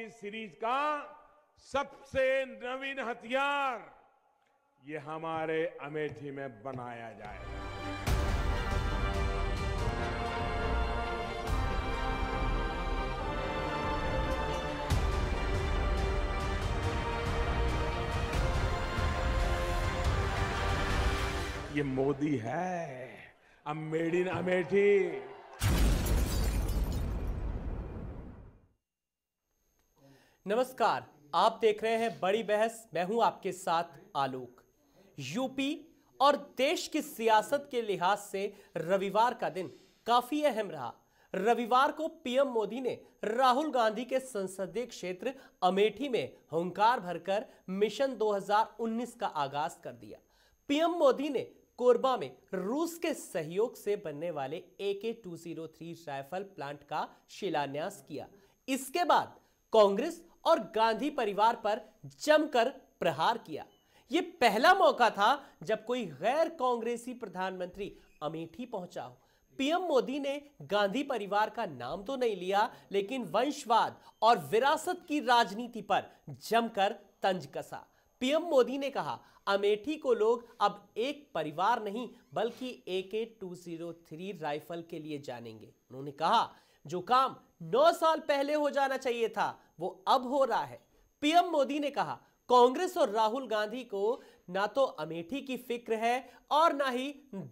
इस सीरीज का सबसे नवीन हथियार ये हमारे अमेठी में बनाया जाएगा ये मोदी है अब मेड इन अमेठी नमस्कार आप देख रहे हैं बड़ी बहस मैं हूं आपके साथ आलोक यूपी और देश की सियासत के लिहाज से रविवार का दिन काफी अहम रहा रविवार को पीएम मोदी ने राहुल गांधी के संसदीय क्षेत्र अमेठी में हंकार भरकर मिशन 2019 का आगाज कर दिया पीएम मोदी ने कोरबा में रूस के सहयोग से बनने वाले A K two zero three rifle plant का शिलान्यास किया इसके बाद कांग्रेस और गांधी परिवार पर जमकर प्रहार किया यह पहला मौका था जब कोई गैर कांग्रेसी प्रधानमंत्री अमेठी पहुंचा हो पीएम मोदी ने गांधी परिवार का नाम तो नहीं लिया लेकिन वंशवाद और विरासत की राजनीति पर जमकर तंज कसा पीएम मोदी ने कहा अमेठी को लोग अब एक परिवार नहीं बल्कि ए K two zero three rifle के लिए जानेंगे उन्होंने कहा जो काम नौ साल पहले हो जाना चाहिए था वो अब हो रहा है पीएम मोदी ने कहा कांग्रेस और राहुल गांधी को ना तो अमेठी की फिक्र है और ना ही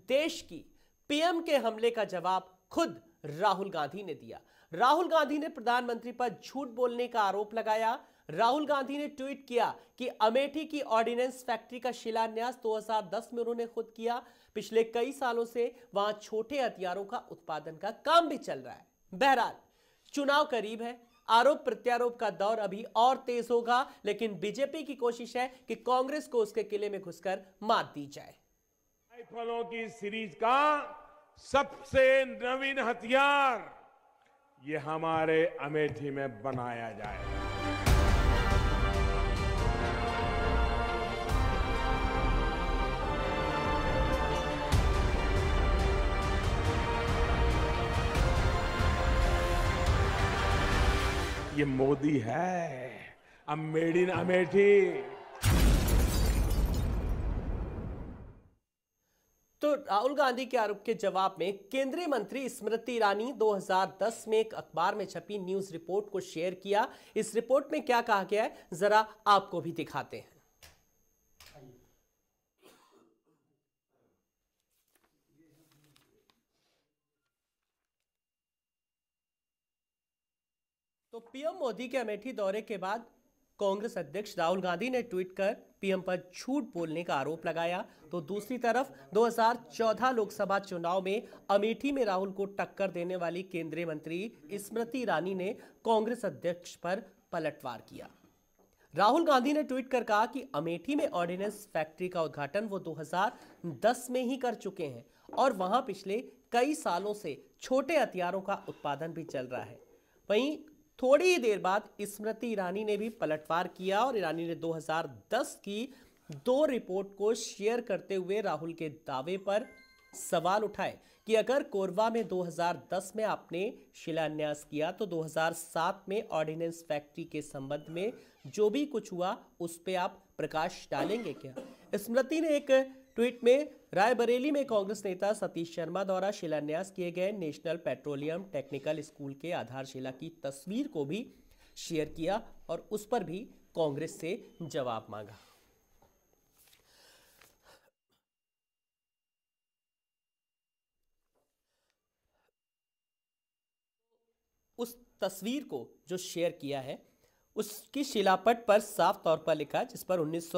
देश की पीएम के हमले का जवाब खुद राहुल गांधी ने दिया राहुल गांधी ने प्रधानमंत्री पर झूठ बोलने का आरोप लगाया राहुल गांधी ने ट्वीट किया कि अमेठी की ऑर्डिनेंस फैक्ट्री का शिलान्यास 2010 में उन्होंने खुद किया पिछले कई सालों से वहां छोटे हथियारों का उत्पादन का काम भी चल रहा है बहरहाल चुनाव करीब है आरोप प्रत्यारोप का दौर अभी और तेज होगा लेकिन बीजेपी की कोशिश है कि कांग्रेस को उसके किले में घुसकर मात दी जाए राइफलों की सीरीज का सबसे नवीन हथियार ये हमारे अमेठी में बनाया जाएगा ये मोदी है अब मेड इन अमेठी तो राहुल गांधी के आरोप के जवाब में केंद्रीय मंत्री स्मृति ईरानी 2010 में एक अखबार में छपी न्यूज रिपोर्ट को शेयर किया इस रिपोर्ट में क्या कहा गया है जरा आपको भी दिखाते हैं पीएम मोदी के अमेठी दौरे के बाद कांग्रेस अध्यक्ष राहुल गांधी ने ट्वीट कर पीएम पर झूठ बोलने का आरोप लगाया तो दूसरी तरफ 2014 लोकसभा चुनाव में अमेठी में राहुल को टक्कर देने वाली केंद्रीय मंत्री स्मृति ईरानी ने कांग्रेस अध्यक्ष पर पलटवार किया राहुल गांधी ने ट्वीट कर कहा कि अमेठी में ऑर्डिनेंस फैक्ट्री का उद्घाटन वो 2010 में ही कर चुके हैं और वहां पिछले कई सालों से छोटे हथियारों का उत्पादन भी चल रहा है वहीं थोड़ी ही देर बाद स्मृति ईरानी ने भी पलटवार किया और ईरानी ने 2010 की दो रिपोर्ट को शेयर करते हुए राहुल के दावे पर सवाल उठाए कि अगर कोरबा में 2010 में आपने शिलान्यास किया तो 2007 में ऑर्डिनेंस फैक्ट्री के संबंध में जो भी कुछ हुआ उस पर आप प्रकाश डालेंगे क्या स्मृति ने एक ट्वीट में रायबरेली में कांग्रेस नेता सतीश शर्मा द्वारा शिलान्यास किए गए नेशनल पेट्रोलियम टेक्निकल स्कूल के आधारशिला की तस्वीर को भी शेयर किया और उस पर भी कांग्रेस से जवाब मांगा उस तस्वीर को जो शेयर किया है उसकी शिलापट पर साफ तौर पर लिखा जिस पर उन्नीस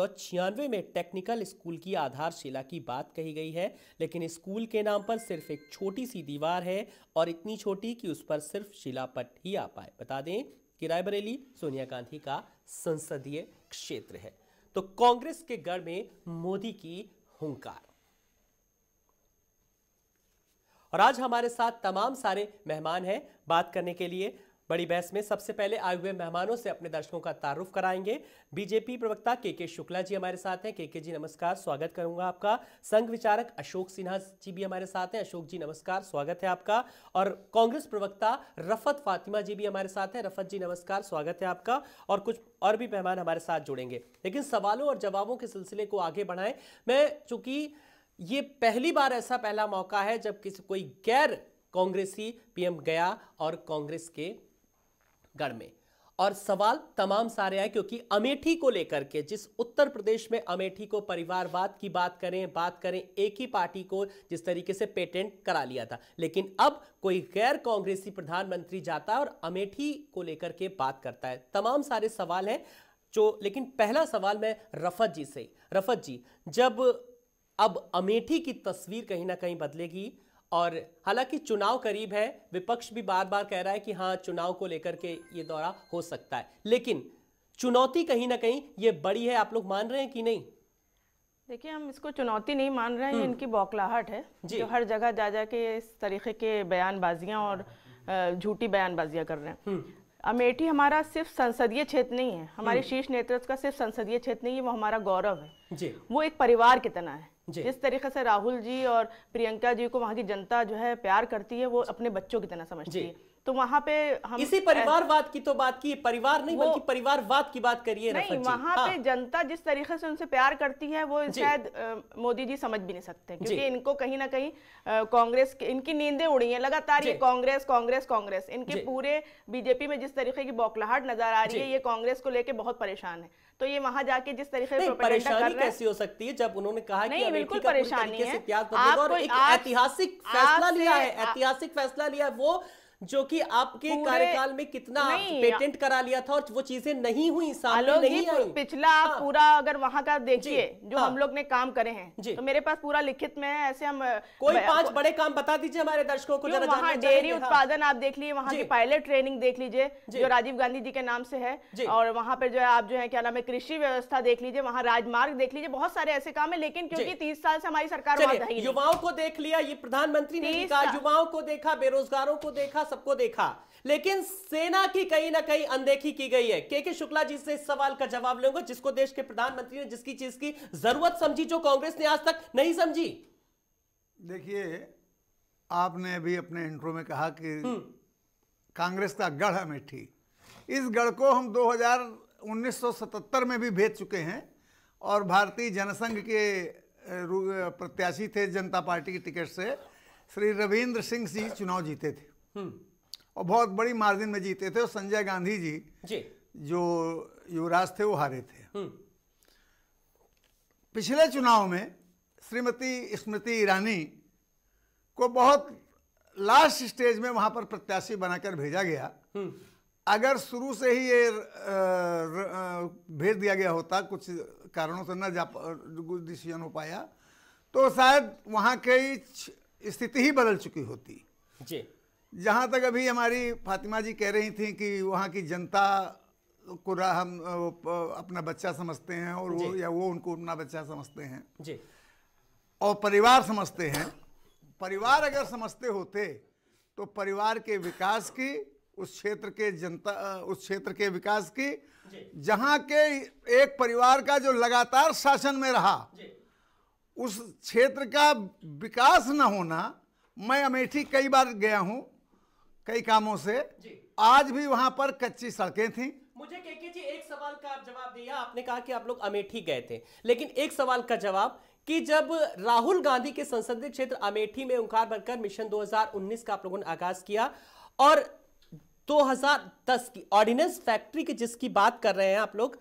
में टेक्निकल स्कूल की आधारशिला की बात कही गई है लेकिन स्कूल के नाम पर सिर्फ एक छोटी सी दीवार है और इतनी छोटी कि उस पर सिर्फ शिलापट ही आ पाए बता दें कि रायबरेली सोनिया गांधी का संसदीय क्षेत्र है तो कांग्रेस के गढ़ में मोदी की हुंकार और आज हमारे साथ तमाम सारे मेहमान हैं बात करने के लिए बड़ी बहस में सबसे पहले आए हुए मेहमानों से अपने दर्शकों का तारुफ कराएंगे बीजेपी प्रवक्ता के के शुक्ला जी हमारे साथ हैं के के जी नमस्कार स्वागत करूंगा आपका संघ विचारक अशोक सिन्हा जी भी हमारे साथ हैं अशोक जी नमस्कार स्वागत है आपका और कांग्रेस प्रवक्ता रफत फातिमा जी भी हमारे साथ हैं रफत जी नमस्कार स्वागत है आपका और कुछ और भी मेहमान हमारे साथ जुड़ेंगे लेकिन सवालों और जवाबों के सिलसिले को आगे बढ़ाएं मैं चूंकि ये पहली बार ऐसा पहला मौका है जब किसी कोई गैर कांग्रेसी पीएम गया और कांग्रेस के गढ़ में और सवाल तमाम सारे आए क्योंकि अमेठी को लेकर के जिस उत्तर प्रदेश में अमेठी को परिवारवाद की बात करें बात करें एक ही पार्टी को जिस तरीके से पेटेंट करा लिया था लेकिन अब कोई गैर कांग्रेसी प्रधानमंत्री जाता है और अमेठी को लेकर के बात करता है तमाम सारे सवाल हैं जो लेकिन पहला सवाल मैं रफत जी से रफत जी जब अब अमेठी की तस्वीर कहीं ना कहीं बदलेगी और हालांकि चुनाव करीब है विपक्ष भी बार बार कह रहा है कि हाँ चुनाव को लेकर के ये दौरा हो सकता है लेकिन चुनौती कहीं ना कहीं ये बड़ी है आप लोग मान रहे हैं कि नहीं देखिए हम इसको चुनौती नहीं मान रहे हैं हम्म। इनकी बौखलाहट है जो हर जगह जा जा के इस तरीके के बयानबाजियां और झूठी बयानबाजियां कर रहे हैं हम्म। अमेठी हमारा सिर्फ संसदीय क्षेत्र नहीं है हमारे हम्म। शीर्ष नेतृत्व का सिर्फ संसदीय क्षेत्र नहीं है वो हमारा गौरव है जी। वो एक परिवार की तरह है जिस तरीके से राहुल जी और प्रियंका जी को वहाँ की जनता जो है प्यार करती है वो अपने बच्चों की तरह समझती है तो वहाँ पे हम इसी परिवारवाद की तो बात की परिवार नहीं बल्कि परिवारवाद की बात करिए नहीं वहाँ हाँ। पे जनता जिस तरीके से उनसे प्यार करती है वो शायद मोदी जी समझ भी नहीं सकते क्योंकि इनको कहीं ना कहीं कांग्रेस इनकी नींदें उड़ी हैं लगातार ये कांग्रेस कांग्रेस कांग्रेस इनके पूरे बीजेपी में जिस तरीके की बौखलाहट नजर आ रही है ये कांग्रेस को लेकर बहुत परेशान है तो ये वहां जाके जिस तरीके से परेशानी कैसी हो सकती है जब उन्होंने कहा कि नहीं बिल्कुल परेशानी है ऐतिहासिक फैसला लिया है ऐतिहासिक फैसला लिया है वो जो कि आपके कार्यकाल में कितना पेटेंट करा लिया था और वो चीजें नहीं हुई नहीं पिछला हाँ। पूरा अगर वहाँ का देखिए जो हाँ। हम लोग ने काम करे हैं तो मेरे पास पूरा लिखित में है ऐसे हम कोई पांच बड़े काम बता दीजिए हमारे दर्शकों को वहाँ डेयरी हाँ। उत्पादन आप देख लीजिए वहाँ की पायलट ट्रेनिंग देख लीजिए जो राजीव गांधी जी के नाम से है और वहाँ पे जो है आप जो है क्या नाम है कृषि व्यवस्था देख लीजिए वहाँ राजमार्ग देख लीजिए बहुत सारे ऐसे काम है लेकिन क्योंकि तीस साल से हमारी सरकार युवाओं को देख लिया ये प्रधानमंत्री ने युवाओं को देखा बेरोजगारों को देखा सबको देखा लेकिन सेना की कहीं ना कहीं अनदेखी की गई है के के शुक्ला जी से इस सवाल का जवाब लेंगे जिसको देश के प्रधानमंत्री ने जिसकी चीज की जरूरत समझी जो कांग्रेस ने आज तक नहीं समझी देखिए आपने अभी अपने इंट्रो में कहा कि हम्म। कांग्रेस का गढ़ अमेठी इस गढ़ को हम 2019-1977 में भी भेज चुके हैं और भारतीय जनसंघ के प्रत्याशी थे जनता पार्टी की टिकट से श्री रविंद्र सिंह जी चुनाव जीते थे हम्म। और बहुत बड़ी मार्जिन में जीते थे और संजय गांधी जी जी जो युवराज थे वो हारे थे हम्म। पिछले चुनाव में श्रीमती स्मृति ईरानी को बहुत लास्ट स्टेज में वहां पर प्रत्याशी बनाकर भेजा गया हम्म। अगर शुरू से ही ये भेज दिया गया होता कुछ कारणों से न जा डिसीजन हो पाया तो शायद वहाँ की स्थिति ही बदल चुकी होती जी जहाँ तक अभी हमारी फातिमा जी कह रही थी कि वहाँ की जनता को हम अपना बच्चा समझते हैं और वो या वो उनको अपना बच्चा समझते हैं जी और परिवार समझते हैं परिवार अगर समझते होते तो परिवार के विकास की उस क्षेत्र के जनता उस क्षेत्र के विकास की जहाँ के एक परिवार का जो लगातार शासन में रहा उस क्षेत्र का विकास न होना मैं अमेठी कई बार गया हूँ कई कामों से आज भी वहां पर कच्ची सड़कें थी मुझे के -के जी एक सवाल का आप जवाब दिया आपने कहा कि आप लोग अमेठी गए थे लेकिन एक सवाल का जवाब कि जब राहुल गांधी के संसदीय क्षेत्र अमेठी में उंकार बनकर मिशन 2019 का आप लोगों ने आगाज किया और 2010 की ऑर्डिनेंस फैक्ट्री की जिसकी बात कर रहे हैं आप लोग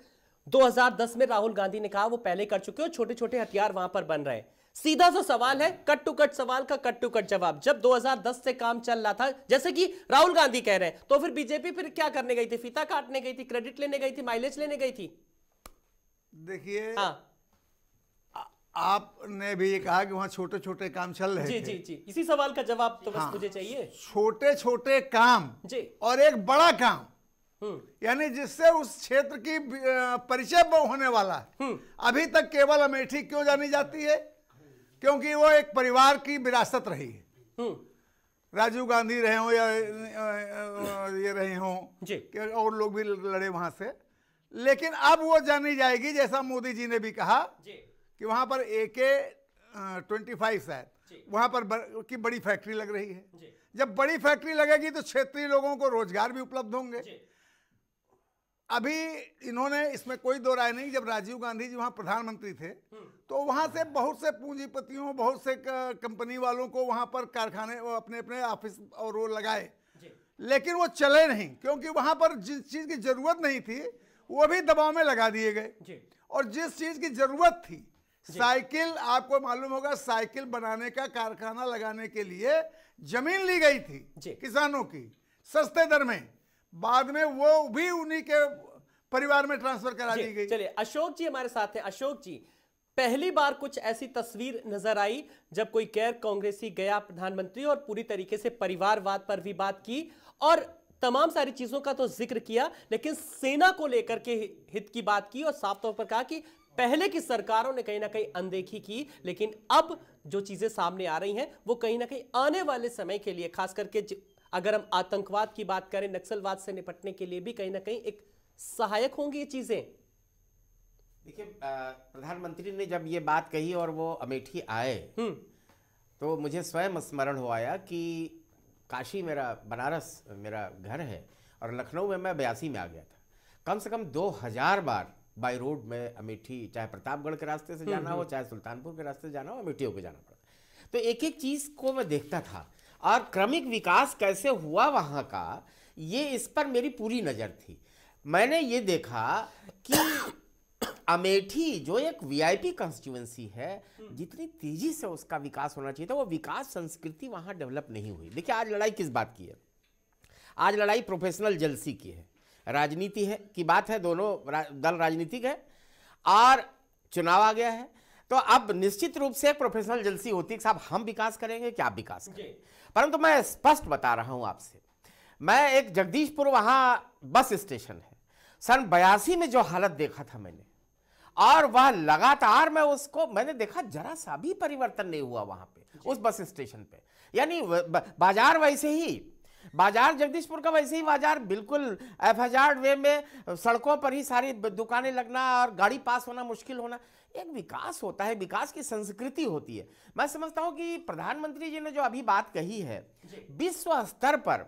2010 में राहुल गांधी ने कहा वो पहले कर चुके हो छोटे छोटे हथियार वहां पर बन रहे हैं सीधा सा सवाल है कट टू कट सवाल का कट टू कट जवाब जब 2010 से काम चल रहा था जैसे कि राहुल गांधी कह रहे हैं तो फिर बीजेपी फिर क्या करने गई थी फीता काटने गई थी क्रेडिट लेने गई थी माइलेज लेने गई थी देखिए हाँ आपने भी ये कहा कि वहां छोटे छोटे काम चल रहे जी जी जी इसी सवाल का जवाब तो बस हाँ, मुझे चाहिए छोटे छोटे काम जी और एक बड़ा काम हम्म। यानी जिससे उस क्षेत्र की परिचय होने वाला है हम्म। अभी तक केवल अमेठी क्यों जानी जाती है क्योंकि वो एक परिवार की विरासत रही है हम्म। राजीव गांधी रहे हों या ये रहे हों और लोग भी लड़े वहां से लेकिन अब वो जानी जाएगी जैसा मोदी जी ने भी कहा कि वहां पर ए के ट्वेंटी फाइव शायद वहां पर की बड़ी फैक्ट्री लग रही है जब बड़ी फैक्ट्री लगेगी तो क्षेत्रीय लोगों को रोजगार भी उपलब्ध होंगे अभी इन्होंने इसमें कोई दो राय नहीं जब राजीव गांधी जी वहाँ प्रधानमंत्री थे हम्म। तो वहाँ से बहुत से पूंजीपतियों बहुत से कंपनी वालों को वहाँ पर कारखाने अपने अपने ऑफिस और वो लगाए लेकिन वो चले नहीं क्योंकि वहाँ पर जिस चीज़ की ज़रूरत नहीं थी वो भी दबाव में लगा दिए गए और जिस चीज़ की ज़रूरत थी साइकिल आपको मालूम होगा साइकिल बनाने का कारखाना लगाने के लिए जमीन ली गई थी किसानों की सस्ते दर में बाद में वो भी उन्हीं के परिवार में ट्रांसफर करा दी गई चलिए अशोक जी हमारे साथ हैं अशोक जी पहली बार कुछ ऐसी तस्वीर नजर आई जब कोई गैर कांग्रेसी गया प्रधानमंत्री और पूरी तरीके से परिवारवाद पर भी बात की और तमाम सारी चीजों का तो जिक्र किया लेकिन सेना को लेकर के हित की बात की और साफ तौर पर कहा कि पहले की सरकारों ने कहीं ना कहीं अनदेखी की लेकिन अब जो चीजें सामने आ रही हैं वो कहीं ना कहीं आने वाले समय के लिए खास करके अगर हम आतंकवाद की बात करें नक्सलवाद से निपटने के लिए भी कहीं ना कहीं एक सहायक होंगी ये चीजें देखिए प्रधानमंत्री ने जब ये बात कही और वो अमेठी आए हम्म। तो मुझे स्वयं स्मरण हो आया कि काशी मेरा बनारस मेरा घर है और लखनऊ में मैं बयासी में आ गया था कम से कम दो हजार बार बाई रोड में अमेठी चाहे प्रतापगढ़ के रास्ते से हम्म, जाना हो हम्म। चाहे सुल्तानपुर के रास्ते से जाना हो अमेठी होकर जाना पड़ा तो एक एक चीज़ को मैं देखता था और क्रमिक विकास कैसे हुआ वहाँ का ये इस पर मेरी पूरी नज़र थी मैंने ये देखा कि अमेठी जो एक वीआईपी कॉन्स्टिट्युएंसी है जितनी तेजी से उसका विकास होना चाहिए था वो विकास संस्कृति वहाँ डेवलप नहीं हुई देखिए आज लड़ाई किस बात की है आज लड़ाई प्रोफेशनल जलसी की है राजनीति है की बात है दोनों रा, दल राजनीतिक है और चुनाव आ गया है तो अब निश्चित रूप से प्रोफेशनल जलसी होती है साहब हम विकास करेंगे क्या विकास करेंगे परंतु मैं स्पष्ट बता रहा हूं आपसे मैं एक जगदीशपुर वहां बस स्टेशन है सन बयासी में जो हालत देखा था मैंने और वह लगातार मैं उसको मैंने देखा जरा सा भी परिवर्तन नहीं हुआ वहां पे उस बस स्टेशन पे यानी बाजार वैसे ही बाजार जगदीशपुर का वैसे ही बाजार बिल्कुल एफ वे में सड़कों पर ही सारी दुकानें लगना और गाड़ी पास होना मुश्किल होना एक विकास होता है विकास की संस्कृति होती है मैं समझता हूँ कि प्रधानमंत्री जी ने जो अभी बात कही है विश्व स्तर पर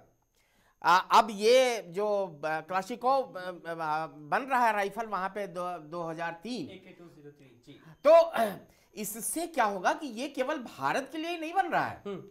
आ, अब ये जो क्लासिको बन रहा है राइफल वहां पे दो दो हजार तीन तो इससे क्या होगा कि ये केवल भारत के लिए ही नहीं बन रहा है हम्म।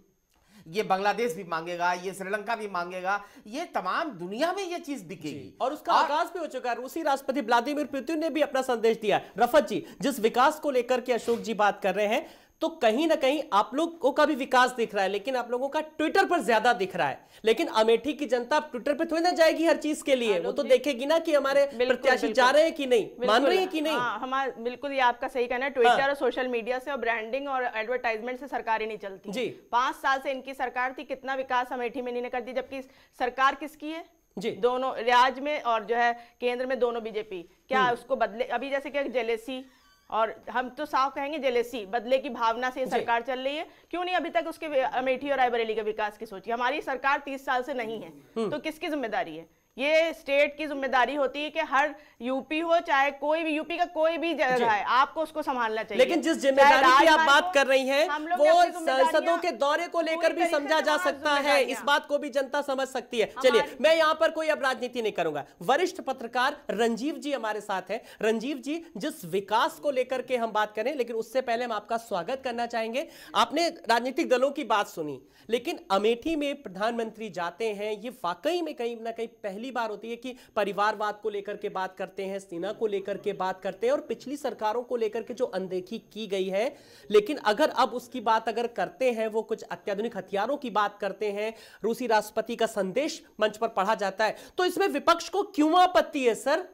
ये बांग्लादेश भी मांगेगा ये श्रीलंका भी मांगेगा ये तमाम दुनिया में ये चीज बिकेगी और उसका और... आगाज भी हो चुका है रूसी राष्ट्रपति व्लादिमिर पुतिन ने भी अपना संदेश दिया रफत जी जिस विकास को लेकर के अशोक जी बात कर रहे हैं तो कहीं ना कहीं आप लोगों का भी विकास दिख रहा है लेकिन आप लोगों का ट्विटर पर ज्यादा दिख रहा है लेकिन अमेठी की जनता ट्विटर पर थोड़ी ना जाएगी हर चीज के लिए हाँ, वो तो देखेगी ना कि हमारे प्रत्याशी जा रहे हैं कि नहीं मान रही है कि नहीं हाँ, हमारा बिल्कुल ये आपका सही कहना है ट्विटर हाँ। और सोशल मीडिया से और ब्रांडिंग और एडवर्टाइजमेंट से सरकार ही नहीं चलती जी पांच साल से इनकी सरकार थी कितना विकास अमेठी में नहीं कर दी जबकि सरकार किसकी है जी दोनों राज्य में और जो है केंद्र में दोनों बीजेपी क्या हम्म। उसको बदले अभी जैसे क्या जेलेसी और हम तो साफ कहेंगे जेलेसी बदले की भावना से सरकार चल रही है क्यों नहीं अभी तक उसके अमेठी और रायबरेली के विकास की सोची हमारी सरकार तीस साल से नहीं है हम्म। तो किसकी जिम्मेदारी है ये स्टेट की जिम्मेदारी होती है कि हर यूपी हो चाहे कोई भी यूपी का कोई भी जगह है आपको उसको संभालना चाहिए लेकिन जिस जिम्मेदारी की आप बात कर रही हैं वो संसदों के दौरे को लेकर भी समझा जा सकता है इस बात को भी जनता समझ सकती है चलिए मैं यहाँ पर कोई अब राजनीति नहीं करूंगा वरिष्ठ पत्रकार रंजीव जी हमारे साथ है रंजीव जी जिस विकास को लेकर के हम बात करें लेकिन उससे पहले हम आपका स्वागत करना चाहेंगे आपने राजनीतिक दलों की बात सुनी लेकिन अमेठी में प्रधानमंत्री जाते हैं ये वाकई में कहीं ना कहीं पहली पहली बार होती है कि परिवारवाद को लेकर के बात करते हैं सेना को लेकर के बात करते हैं और पिछली सरकारों को लेकर के जो अनदेखी की गई है लेकिन अगर अब उसकी बात अगर करते हैं वो कुछ अत्याधुनिक हथियारों की बात करते हैं रूसी राष्ट्रपति का संदेश मंच पर पढ़ा जाता है तो इसमें विपक्ष को क्यों आपत्ति है सर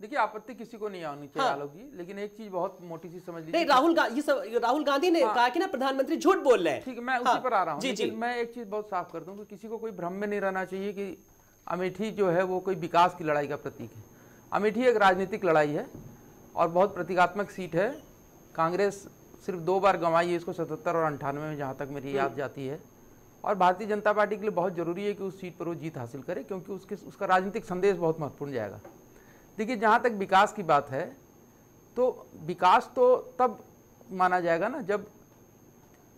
देखिए आपत्ति किसी को नहीं आनी चाहिए हाँ। लेकिन एक चीज बहुत मोटी सी समझ लीजिए राहुल ये सब राहुल गांधी ने हाँ। कहा कि ना प्रधानमंत्री झूठ बोल रहे हैं ठीक है मैं हाँ। उसी पर आ रहा हूँ मैं एक चीज बहुत साफ कर दूं कि किसी को कोई भ्रम में नहीं रहना चाहिए कि अमेठी जो है वो कोई विकास की लड़ाई का प्रतीक है अमेठी एक राजनीतिक लड़ाई है और बहुत प्रतीकात्मक सीट है कांग्रेस सिर्फ दो बार गंवाई है इसको सतहत्तर और अंठानवे में जहाँ तक मेरी याद हम्म। जाती है और भारतीय जनता पार्टी के लिए बहुत ज़रूरी है कि उस सीट पर वो जीत हासिल करे क्योंकि उसके उसका राजनीतिक संदेश बहुत महत्वपूर्ण जाएगा देखिए जहाँ तक विकास की बात है तो विकास तो तब माना जाएगा ना जब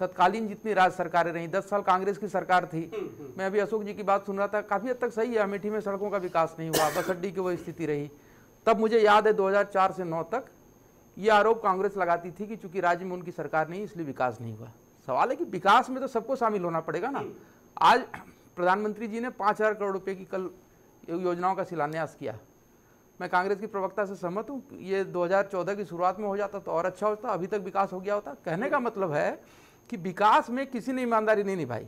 तत्कालीन जितनी राज्य सरकारें रहीं दस साल कांग्रेस की सरकार थी हम्म, हम्म। मैं अभी अशोक जी की बात सुन रहा था काफ़ी हद तक सही है अमेठी में सड़कों का विकास नहीं हुआ बस अड्डी की वो स्थिति रही तब मुझे याद है 2004 से 9 तक ये आरोप कांग्रेस लगाती थी कि चूंकि राज्य में उनकी सरकार नहीं इसलिए विकास नहीं हुआ सवाल है कि विकास में तो सबको शामिल होना पड़ेगा ना हम्म। आज प्रधानमंत्री जी ने पाँच हज़ार करोड़ रुपये की कल योजनाओं का शिलान्यास किया मैं कांग्रेस की प्रवक्ता से सहमत हूँ ये 2014 की शुरुआत में हो जाता तो और अच्छा होता अभी तक विकास हो गया होता कहने का मतलब है कि विकास में किसी ने ईमानदारी नहीं निभाई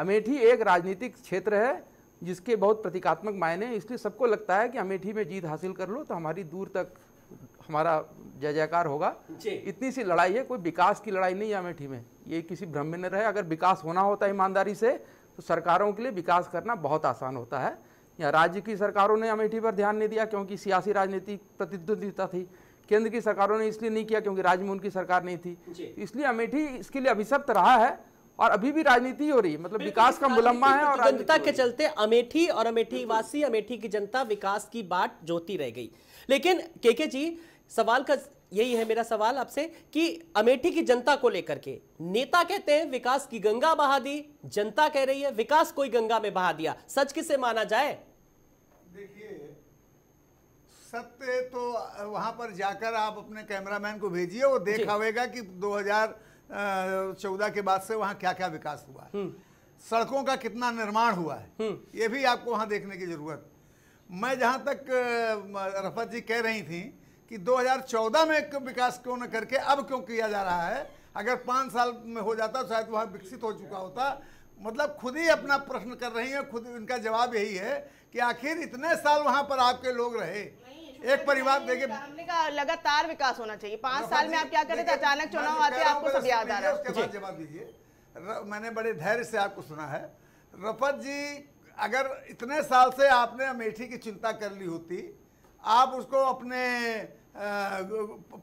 अमेठी एक राजनीतिक क्षेत्र है जिसके बहुत प्रतीकात्मक मायने इसलिए सबको लगता है कि अमेठी में जीत हासिल कर लो तो हमारी दूर तक हमारा जय जयकार होगा इतनी सी लड़ाई है कोई विकास की लड़ाई नहीं है अमेठी में ये किसी भ्रम में न रहे अगर विकास होना होता ईमानदारी से तो सरकारों के लिए विकास करना बहुत आसान होता है या राज्य की सरकारों ने अमेठी पर ध्यान नहीं दिया क्योंकि सियासी राजनीति प्रतिद्वंदिता थी केंद्र की सरकारों ने इसलिए नहीं किया क्योंकि राज्य में उनकी सरकार नहीं थी इसलिए अमेठी इसके लिए अभिशप्त रहा है और अभी भी राजनीति हो रही है मतलब विकास का मुलम्मा है और जनता के चलते अमेठी और अमेठी वासी अमेठी की जनता विकास की बात जोती रह गई लेकिन केके जी सवाल का यही है मेरा सवाल आपसे कि अमेठी की जनता को लेकर के नेता कहते हैं विकास की गंगा बहा दी जनता कह रही है विकास कोई गंगा में बहा दिया सच किसे माना जाए देखिए सत्य तो वहाँ पर जाकर आप अपने कैमरामैन को भेजिए वो देख आवेगा कि 2014 के बाद से वहाँ क्या क्या विकास हुआ है हम्म। सड़कों का कितना निर्माण हुआ है हम्म। ये भी आपको वहाँ देखने की ज़रूरत मैं जहाँ तक रफत जी कह रही थी कि 2014 में विकास क्यों न करके अब क्यों किया जा रहा है अगर पाँच साल में हो जाता तो शायद वहाँ विकसित हो चुका होता मतलब खुद ही अपना प्रश्न कर रही है खुद इनका जवाब यही है कि आखिर इतने साल वहाँ पर आपके लोग रहे एक परिवार देखिए सामने का लगातार विकास होना चाहिए पांच हाँ, साल हाँ, में आप क्या करें अचानक चुनाव आते आपको सब याद आ रहा है मैंने बड़े धैर्य से आपको सुना है रफत जी अगर इतने साल से आपने अमेठी की चिंता कर ली होती आप उसको अपने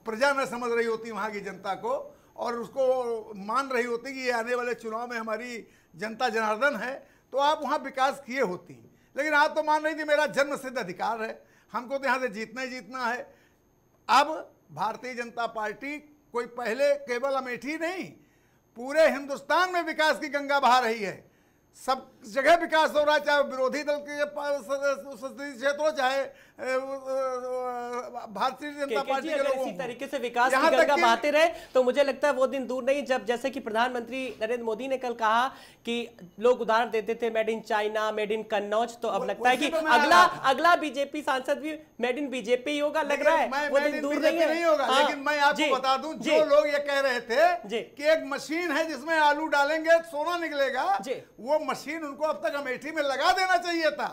प्रजा न समझ रही होती वहाँ की जनता को और उसको मान रही होती कि ये आने वाले चुनाव में हमारी जनता जनार्दन है तो आप वहाँ विकास किए होती लेकिन आप तो मान रही थी मेरा जन्म सिद्ध अधिकार है हमको तो यहाँ से जीतना ही जीतना है अब भारतीय जनता पार्टी कोई पहले केवल अमेठी नहीं पूरे हिंदुस्तान में विकास की गंगा बहा रही है सब जगह विकास हो रहा है चाहे विरोधी दल के क्षेत्र हो चाहे भारतीय जनता पार्टी के लोगों इसी तरीके से विकास की गंगा बहाते रहे तो मुझे लगता है वो दिन दूर नहीं जब जैसे कि प्रधानमंत्री नरेंद्र मोदी ने कल कहा कि लोग उदाहरण देते थे made in China made in Kannauj तो अब लगता है कि अगला अगला बीजेपी सांसद भी मेड इन बीजेपी होगा लग रहा है वो दिन दूर नहीं होगा हाँ। लेकिन मैं आपको बता दूं जो लोग ये कह रहे थे कि एक मशीन है जिसमें आलू डालेंगे सोना निकलेगा वो मशीन उनको अब तक अमेठी में लगा देना चाहिए था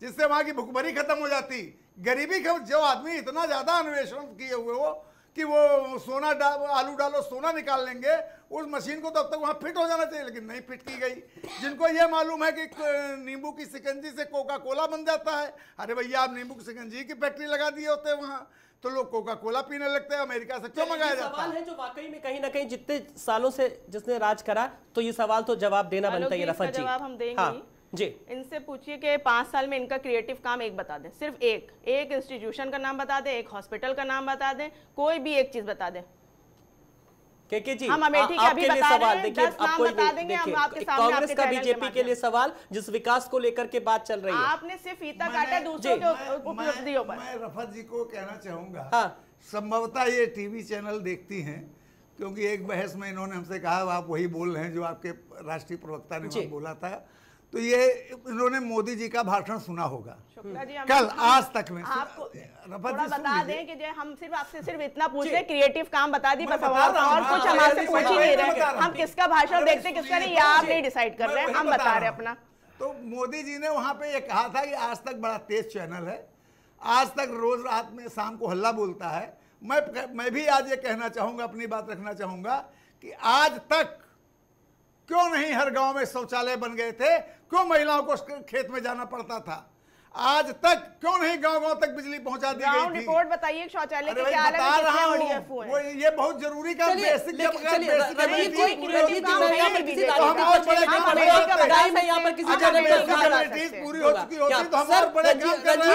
जिससे वहां की भुखमरी खत्म हो जाती गरीबी के जो आदमी इतना ज़्यादा अन्वेषण किए हुए हो कि वो सोना डाल आलू डालो सोना निकाल लेंगे उस मशीन को तब तो तक वहाँ फिट हो जाना चाहिए लेकिन नहीं फिट की गई जिनको ये मालूम है कि नींबू की सिकंजी से कोका कोला बन जाता है अरे भैया आप नींबू की सिकंजी की फैक्ट्री लगा दिए होते हैं वहाँ तो लोग कोका कोला पीने लगते हैं अमेरिका से क्यों तो मंगाया जाता है जो वाकई में कहीं ना कहीं जितने सालों से जिसने राज करा तो ये सवाल तो जवाब देना बनता है जवाब हम हाँ। देंगे जी इनसे पूछिए कि पाँच साल में इनका क्रिएटिव काम एक बता दें सिर्फ एक एक इंस्टीट्यूशन का नाम बता दें एक हॉस्पिटल का नाम बता दें कोई भी एक चीज़ बता दें जी हम अमेठी के अभी बता सवाल देखिए बता देंगे हम आपके सामने कांग्रेस का बीजेपी के लिए सवाल जिस विकास को लेकर के बात चल रही है आपने सिर्फ फीता काटा दूसरों के उपलब्धियों पर मैं रफत जी को कहना चाहूंगा हाँ। संभवतः ये टीवी चैनल देखती हैं क्योंकि एक बहस में इन्होंने हमसे कहा आप वही बोल रहे हैं जो आपके राष्ट्रीय प्रवक्ता ने बोला था तो ये इन्होंने मोदी जी का भाषण सुना होगा कल आज तक में आपको थोड़ा बता दें कि जो हम सिर्फ आपसे सिर्फ इतना पूछ रहे क्रिएटिव काम बता दी बस और कुछ हाँ, हमारे पूछ ही नहीं रहे हम किसका भाषण देखते किसका नहीं आप नहीं डिसाइड कर रहे हैं हम बता रहे अपना तो मोदी जी ने वहां पे ये कहा था कि आज तक बड़ा तेज चैनल है आज तक रोज रात में शाम को हल्ला बोलता है मैं मैं भी आज ये कहना चाहूंगा अपनी बात रखना चाहूंगा कि आज तक क्यों नहीं हर गांव में शौचालय बन गए थे क्यों महिलाओं को खेत में जाना पड़ता था आज तक क्यों नहीं गांव गांव तक बिजली पहुंचा दी गई थी रिपोर्ट बताइए शौचालय के क्या बता रहा हूं वो ये बहुत जरूरी तो का हाँ, पूरी हो चुकी होती तो हम और बड़े काम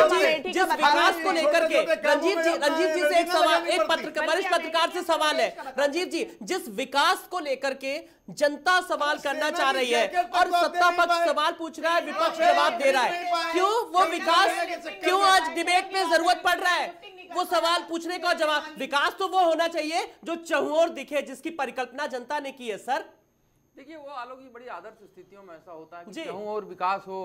जिस विकास को लेकर के जी रंजीत जी से एक सवाल एक पत्रकार वरिष्ठ पत्रकार से सवाल है रंजीव जी जिस विकास को लेकर के जनता सवाल तो करना चाह रही है और सत्ता पक्ष सवाल पूछ रहा है विपक्ष जवाब दे रहा है क्यों वो विकास क्यों आज डिबेट में जरूरत पड़ रहा है वो सवाल पूछने का जवाब विकास तो वो होना चाहिए जो चहुओर दिखे जिसकी परिकल्पना जनता ने की है सर देखिए वो आलोक की बड़ी आदर्श स्थितियों में ऐसा होता है कि और विकास हो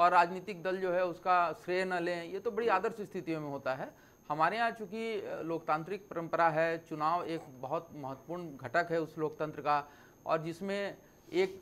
और राजनीतिक दल जो है उसका श्रेय न लें ये तो बड़ी आदर्श स्थितियों में होता है हमारे यहाँ चूंकि लोकतांत्रिक परंपरा है चुनाव एक बहुत महत्वपूर्ण घटक है उस लोकतंत्र का और जिसमें एक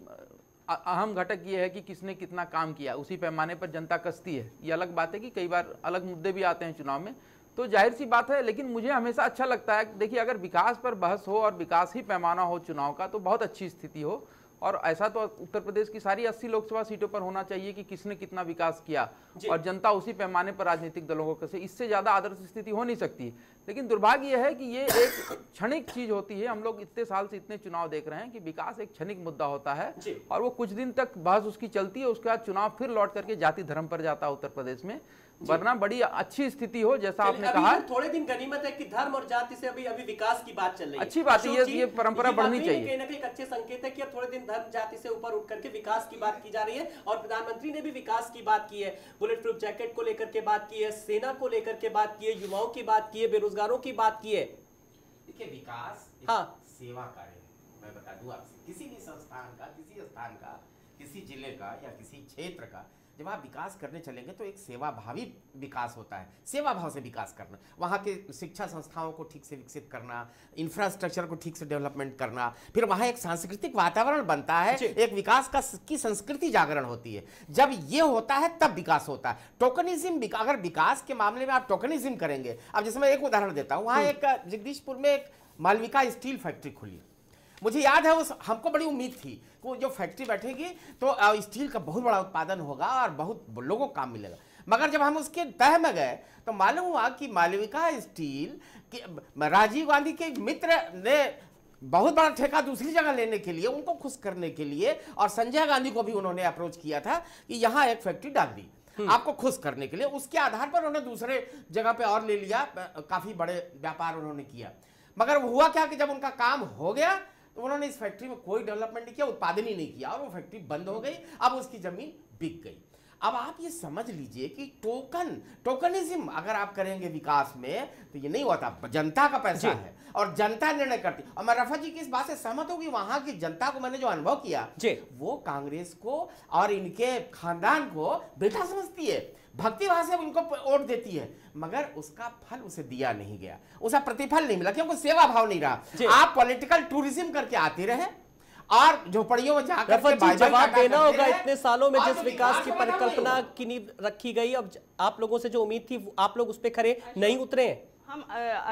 अहम घटक ये है कि किसने कितना काम किया उसी पैमाने पर जनता कसती है ये अलग बात है कि कई बार अलग मुद्दे भी आते हैं चुनाव में तो जाहिर सी बात है लेकिन मुझे हमेशा अच्छा लगता है देखिए अगर विकास पर बहस हो और विकास ही पैमाना हो चुनाव का तो बहुत अच्छी स्थिति हो और ऐसा तो उत्तर प्रदेश की सारी अस्सी लोकसभा सीटों पर होना चाहिए कि किसने कितना विकास किया और जनता उसी पैमाने पर राजनीतिक दलों को कैसे इससे ज़्यादा आदर्श स्थिति हो नहीं सकती लेकिन दुर्भाग्य है कि ये एक क्षणिक चीज़ होती है हम लोग इतने साल से इतने चुनाव देख रहे हैं कि विकास एक क्षणिक मुद्दा होता है और वो कुछ दिन तक बहस उसकी चलती है उसके बाद चुनाव फिर लौट करके जाति धर्म पर जाता है उत्तर प्रदेश में वरना बड़ी अच्छी स्थिति हो जैसा आपने कहा थोड़े दिन गनीमत है कि धर्म और जाति से अभी अभी विकास की बात चल रही है अच्छी बात है ये ये परंपरा बढ़नी चाहिए कहीं ना कहीं अच्छे संकेत है कि अब थोड़े दिन धर्म जाति से ऊपर उठ करके विकास की बात की जा रही है और प्रधानमंत्री ने भी विकास की बात की है बुलेट प्रूफ जैकेट को लेकर के बात की है सेना को लेकर के बात की है युवाओं की बात की है बेरोजगारों की बात की है देखिए विकास हाँ सेवा कार्य मैं बता दूं आपसे किसी भी संस्थान का किसी स्थान का किसी जिले का या किसी क्षेत्र का जब आप विकास करने चलेंगे तो एक सेवाभावी विकास होता है सेवा भाव से विकास करना वहाँ के शिक्षा संस्थाओं को ठीक से विकसित करना इंफ्रास्ट्रक्चर को ठीक से डेवलपमेंट करना फिर वहाँ एक सांस्कृतिक वातावरण बनता है एक विकास का की संस्कृति जागरण होती है जब ये होता है तब विकास होता है टोकनिज्म अगर विकास के मामले में आप टोकनिज्म करेंगे अब जैसे मैं एक उदाहरण देता हूँ वहाँ हम्म। एक जगदीशपुर में एक मालविका स्टील फैक्ट्री खुली मुझे याद है उस हमको बड़ी उम्मीद थी वो जो फैक्ट्री बैठेगी तो स्टील का बहुत बड़ा उत्पादन होगा और बहुत लोगों को काम मिलेगा मगर जब हम उसके तह में गए तो मालूम हुआ कि मालविका स्टील के राजीव गांधी के मित्र ने बहुत बड़ा ठेका दूसरी जगह लेने के लिए उनको खुश करने के लिए और संजय गांधी को भी उन्होंने अप्रोच किया था कि यहाँ एक फैक्ट्री डाल दी हम्म। आपको खुश करने के लिए उसके आधार पर उन्होंने दूसरे जगह पे और ले लिया काफी बड़े व्यापार उन्होंने किया मगर हुआ क्या कि जब उनका काम हो गया तो उन्होंने इस फैक्ट्री में कोई डेवलपमेंट नहीं किया उत्पादन ही नहीं किया और वो फैक्ट्री बंद हो गई अब उसकी ज़मीन बिक गई अब आप ये समझ लीजिए कि टोकन टोकनिज्म अगर आप करेंगे विकास में तो ये नहीं होता जनता का पैसा है और जनता निर्णय करती और मैं रफा जी की इस बात से सहमत होगी कि वहां की जनता को मैंने जो अनुभव किया वो कांग्रेस को और इनके खानदान को बेटा समझती है भक्ति से उनको वोट देती है मगर उसका फल उसे दिया नहीं गया उसका प्रतिफल नहीं मिला क्योंकि सेवा भाव नहीं रहा आप पॉलिटिकल टूरिज्म करके आते रहे और झोपड़ियों में जाकर जवाब देना होगा इतने सालों में जिस विकास की परिकल्पना की नींद रखी गई अब आप लोगों से जो उम्मीद थी आप लोग उस पर खड़े नहीं उतरे हम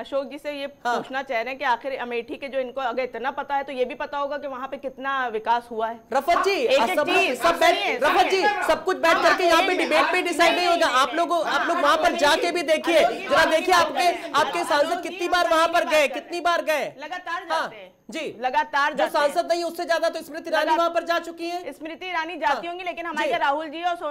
अशोक जी से ये हाँ। पूछना चाह रहे हैं कि आखिर अमेठी के जो इनको अगर इतना पता है तो ये भी पता होगा कि वहाँ पे कितना विकास हुआ है रफत जी हाँ, एक सब, सब बैठ रफत जी सब कुछ बैठ हाँ, करके यहाँ पे डिबेट पे डिसाइड नहीं होगा आप लोगों आप लोग वहाँ पर जाके भी देखिए जरा देखिए आपके आपके सांसद कितनी बार वहाँ पर गए कितनी बार गए लगातार हाँ। जी लगातार जो सांसद नहीं उससे ज्यादा तो स्मृति ईरानी वहां पर जा चुकी है स्मृति ईरानी जाती हाँ। होंगी लेकिन हमारे राहुल जी और सो,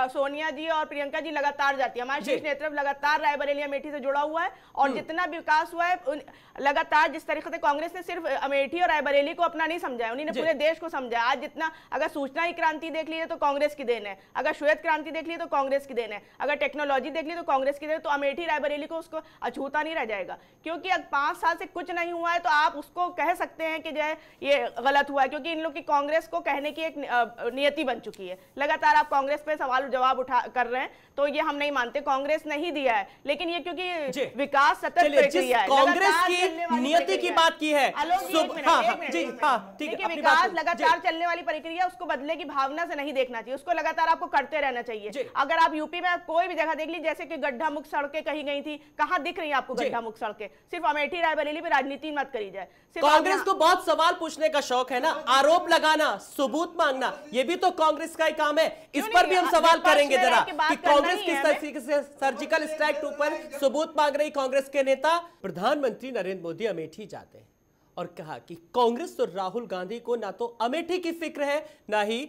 आ, सोनिया जी और प्रियंका जी लगातार जाती है हमारे शीर्ष नेतृत्व लगातार रायबरेली अमेठी से जुड़ा हुआ है और हम्म। जितना विकास हुआ है लगातार जिस तरीके से कांग्रेस ने सिर्फ अमेठी और रायबरेली को अपना नहीं समझाया उन्होंने पूरे देश को समझा आज जितना अगर सूचना ही क्रांति देख लीजिए तो कांग्रेस की देन है अगर श्वेत क्रांति देख लीजिए तो कांग्रेस की देन है अगर टेक्नोलॉजी देख ली तो कांग्रेस की देन तो अमेठी रायबरेली को उसको अछूता नहीं रह जाएगा क्योंकि अब पांच साल से कुछ नहीं हुआ है तो आप उसको कह सकते हैं कि जो है ये गलत हुआ है क्योंकि इन लोग की कांग्रेस को कहने की एक नियति बन चुकी है लगातार आप कांग्रेस पे सवाल जवाब उठा कर रहे हैं तो ये हम नहीं मानते कांग्रेस नहीं दिया है लेकिन ये क्योंकि विकास सतत प्रक्रिया है कांग्रेस की नियति की बात की है हाँ, हाँ, हाँ, विकास लगातार चलने वाली प्रक्रिया उसको बदले की भावना से नहीं देखना चाहिए उसको लगातार आपको करते रहना चाहिए अगर आप यूपी में कोई भी जगह देख ली जैसे कि गड्ढा मुख सड़कें कहीं गई थी कहां दिख रही है आपको गड्ढा मुख सड़कें सिर्फ अमेठी रायबरेली में राजनीति मत करी जाए सिर्फ कांग्रेस को बहुत सवाल पूछने का शौक है ना आरोप लगाना सबूत मांगना ये भी तो कांग्रेस का ही काम है इस पर भी हम सवाल करेंगे जरा कि कांग्रेस किस तरीके से सर्जिकल स्ट्राइक टू पर सबूत मांग रही कांग्रेस के नेता प्रधानमंत्री नरेंद्र मोदी अमेठी जाते हैं और कहा कि कांग्रेस और राहुल गांधी को ना तो अमेठी की फिक्र है ना ही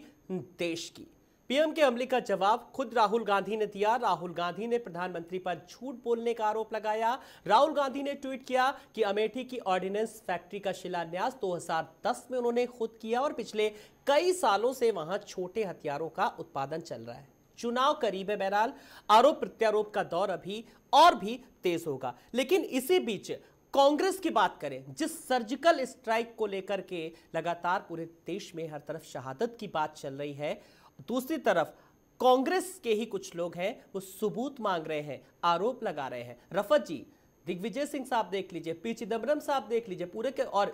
देश की पीएम के अमले का जवाब खुद राहुल गांधी ने दिया राहुल गांधी ने प्रधानमंत्री पर झूठ बोलने का आरोप लगाया राहुल गांधी ने ट्वीट किया कि अमेठी की ऑर्डिनेंस फैक्ट्री का शिलान्यास 2010 में उन्होंने खुद किया और पिछले कई सालों से वहां छोटे हथियारों का उत्पादन चल रहा है चुनाव करीब है बहरहाल आरोप प्रत्यारोप का दौर अभी और भी तेज होगा लेकिन इसी बीच कांग्रेस की बात करें जिस सर्जिकल स्ट्राइक को लेकर के लगातार पूरे देश में हर तरफ शहादत की बात चल रही है दूसरी तरफ कांग्रेस के ही कुछ लोग हैं वो सबूत मांग रहे हैं आरोप लगा रहे हैं रफत जी दिग्विजय सिंह साहब देख लीजिए पी चिदम्बरम साहब देख लीजिए पूरे के और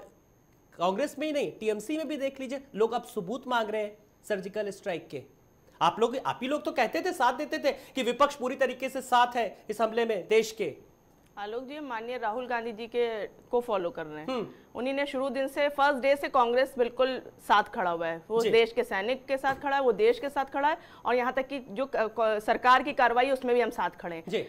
कांग्रेस में ही नहीं टीएमसी में भी देख लीजिए लोग अब सबूत मांग रहे हैं सर्जिकल स्ट्राइक के आप लोग आप ही लोग तो कहते थे साथ देते थे कि विपक्ष पूरी तरीके से साथ है इस हमले में देश के आलोक जी माननीय राहुल गांधी जी के को फॉलो कर रहे हैं हम्म। उन्हीं ने शुरू दिन से फर्स्ट डे से कांग्रेस बिल्कुल साथ खड़ा हुआ है वो देश के सैनिक के साथ खड़ा है वो देश के साथ खड़ा है और यहाँ तक कि जो सरकार की कार्रवाई उसमें भी हम साथ खड़े हैं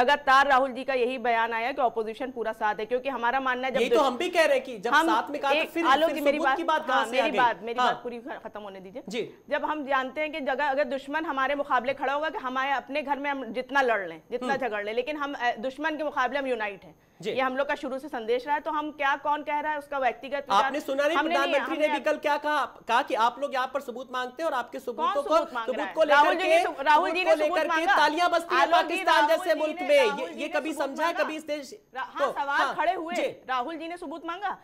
लगातार राहुल जी का यही बयान आया कि ऑपोजिशन पूरा साथ है क्योंकि हमारा मानना है जब तो हम भी कह रहे कि जब हम साथ में तो फिर आलोक जी मेरी हाँ, बात मेरी बात हाँ। मेरी बात पूरी खत्म होने दीजिए जब हम जानते हैं कि जगह अगर दुश्मन हमारे मुकाबले खड़ा होगा कि हमारे अपने घर में हम जितना लड़ लें जितना हम्म। झगड़ लें लेकिन हम दुश्मन के मुकाबले हम यूनाइट हैं ये हम लोग का शुरू से संदेश रहा है तो हम क्या कौन कह रहा है उसका व्यक्तिगत आपने सुना नहीं प्रधानमंत्री ने भी कल क्या कहा कहा कि आप लोग यहाँ पर सबूत मांगते हैं और आपके सबूतों को सबूत को लेकर के राहुल जी ने लेकर के तालियां बजती है पाकिस्तान जैसे मुल्क में ये कभी समझा कभी हाँ, तो, सवाल हाँ, खड़े हुए राहुल जी ने सबूत मांगा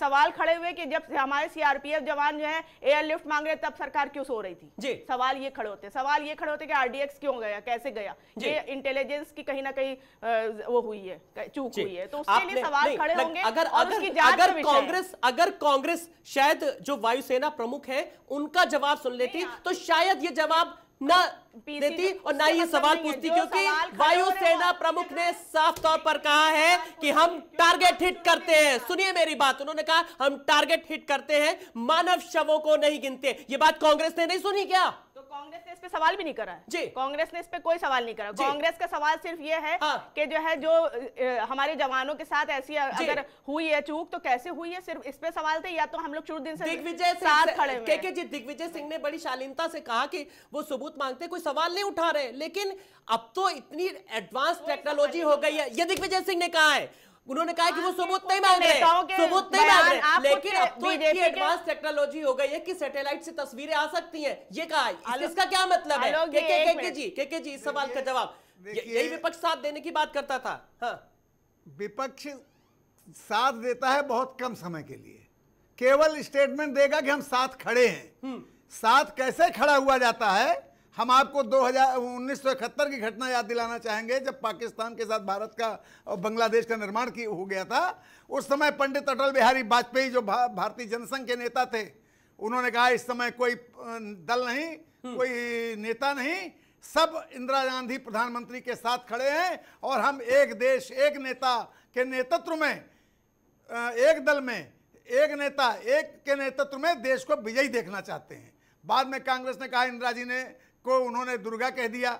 सवाल खड़े हुए की जब हमारे सीआरपीएफ जवान जो है एयरलिफ्ट मांग रहे तब सरकार क्यों सो रही थी सवाल ये खड़े होते सवाल ये खड़े होते कि आरडीएक्स क्यों गया कैसे गया ये इंटेलिजेंस की कहीं ना कहीं वो हुई है चूक हुई है रही है तो उसके लिए सवाल खड़े होंगे अगर अगर अगर कांग्रेस अगर कांग्रेस शायद जो वायुसेना प्रमुख है उनका जवाब सुन लेती हाँ। तो शायद ये जवाब ना तो देती और ना ये मतलब सवाल पूछती क्योंकि वायुसेना प्रमुख ने साफ तौर पर कहा है कि हम टारगेट हिट करते हैं सुनिए मेरी बात उन्होंने कहा हम टारगेट हिट करते हैं मानव शवों को नहीं गिनते ये बात कांग्रेस ने नहीं सुनी क्या कांग्रेस ने इस पे सवाल भी नहीं करा जी कांग्रेस ने इस पे कोई सवाल नहीं करा कांग्रेस का सवाल सिर्फ ये है हाँ। कि जो है जो हमारे जवानों के साथ ऐसी अगर हुई है चूक तो कैसे हुई है सिर्फ इस पे सवाल थे या तो हम लोग चुड़ दिन से दिग्विजय साथ खड़े के, के जी दिग्विजय सिंह ने बड़ी शालीनता से कहा कि वो सबूत मांगते कोई सवाल नहीं उठा रहे लेकिन अब तो इतनी एडवांस टेक्नोलॉजी हो गई है ये दिग्विजय सिंह ने कहा है उन्होंने कहा कि वो सबूत नहीं मांग रहे सबूत नहीं मांग रहे लेकिन अब तो इतनी एडवांस टेक्नोलॉजी हो गई है कि सैटेलाइट से तस्वीरें आ सकती हैं ये कहा इसका क्या मतलब है के के के के जी के के जी इस सवाल का जवाब यही विपक्ष साथ देने की बात करता था हाँ। विपक्ष साथ देता है बहुत कम समय के लिए केवल स्टेटमेंट देगा कि हम साथ खड़े हैं हम्म। साथ कैसे खड़ा हुआ जाता है हम आपको दो हजार उन्नीस सौ इकहत्तर की घटना याद दिलाना चाहेंगे जब पाकिस्तान के साथ भारत का और बांग्लादेश का निर्माण की हो गया था उस समय पंडित अटल बिहारी वाजपेयी जो भा, भारतीय जनसंघ के नेता थे उन्होंने कहा इस समय कोई दल नहीं हम्म। कोई नेता नहीं सब इंदिरा गांधी प्रधानमंत्री के साथ खड़े हैं और हम एक देश एक नेता के नेतृत्व में एक दल में एक नेता एक के नेतृत्व में देश को विजयी देखना चाहते हैं बाद में कांग्रेस ने कहा इंदिरा जी ने को उन्होंने दुर्गा कह दिया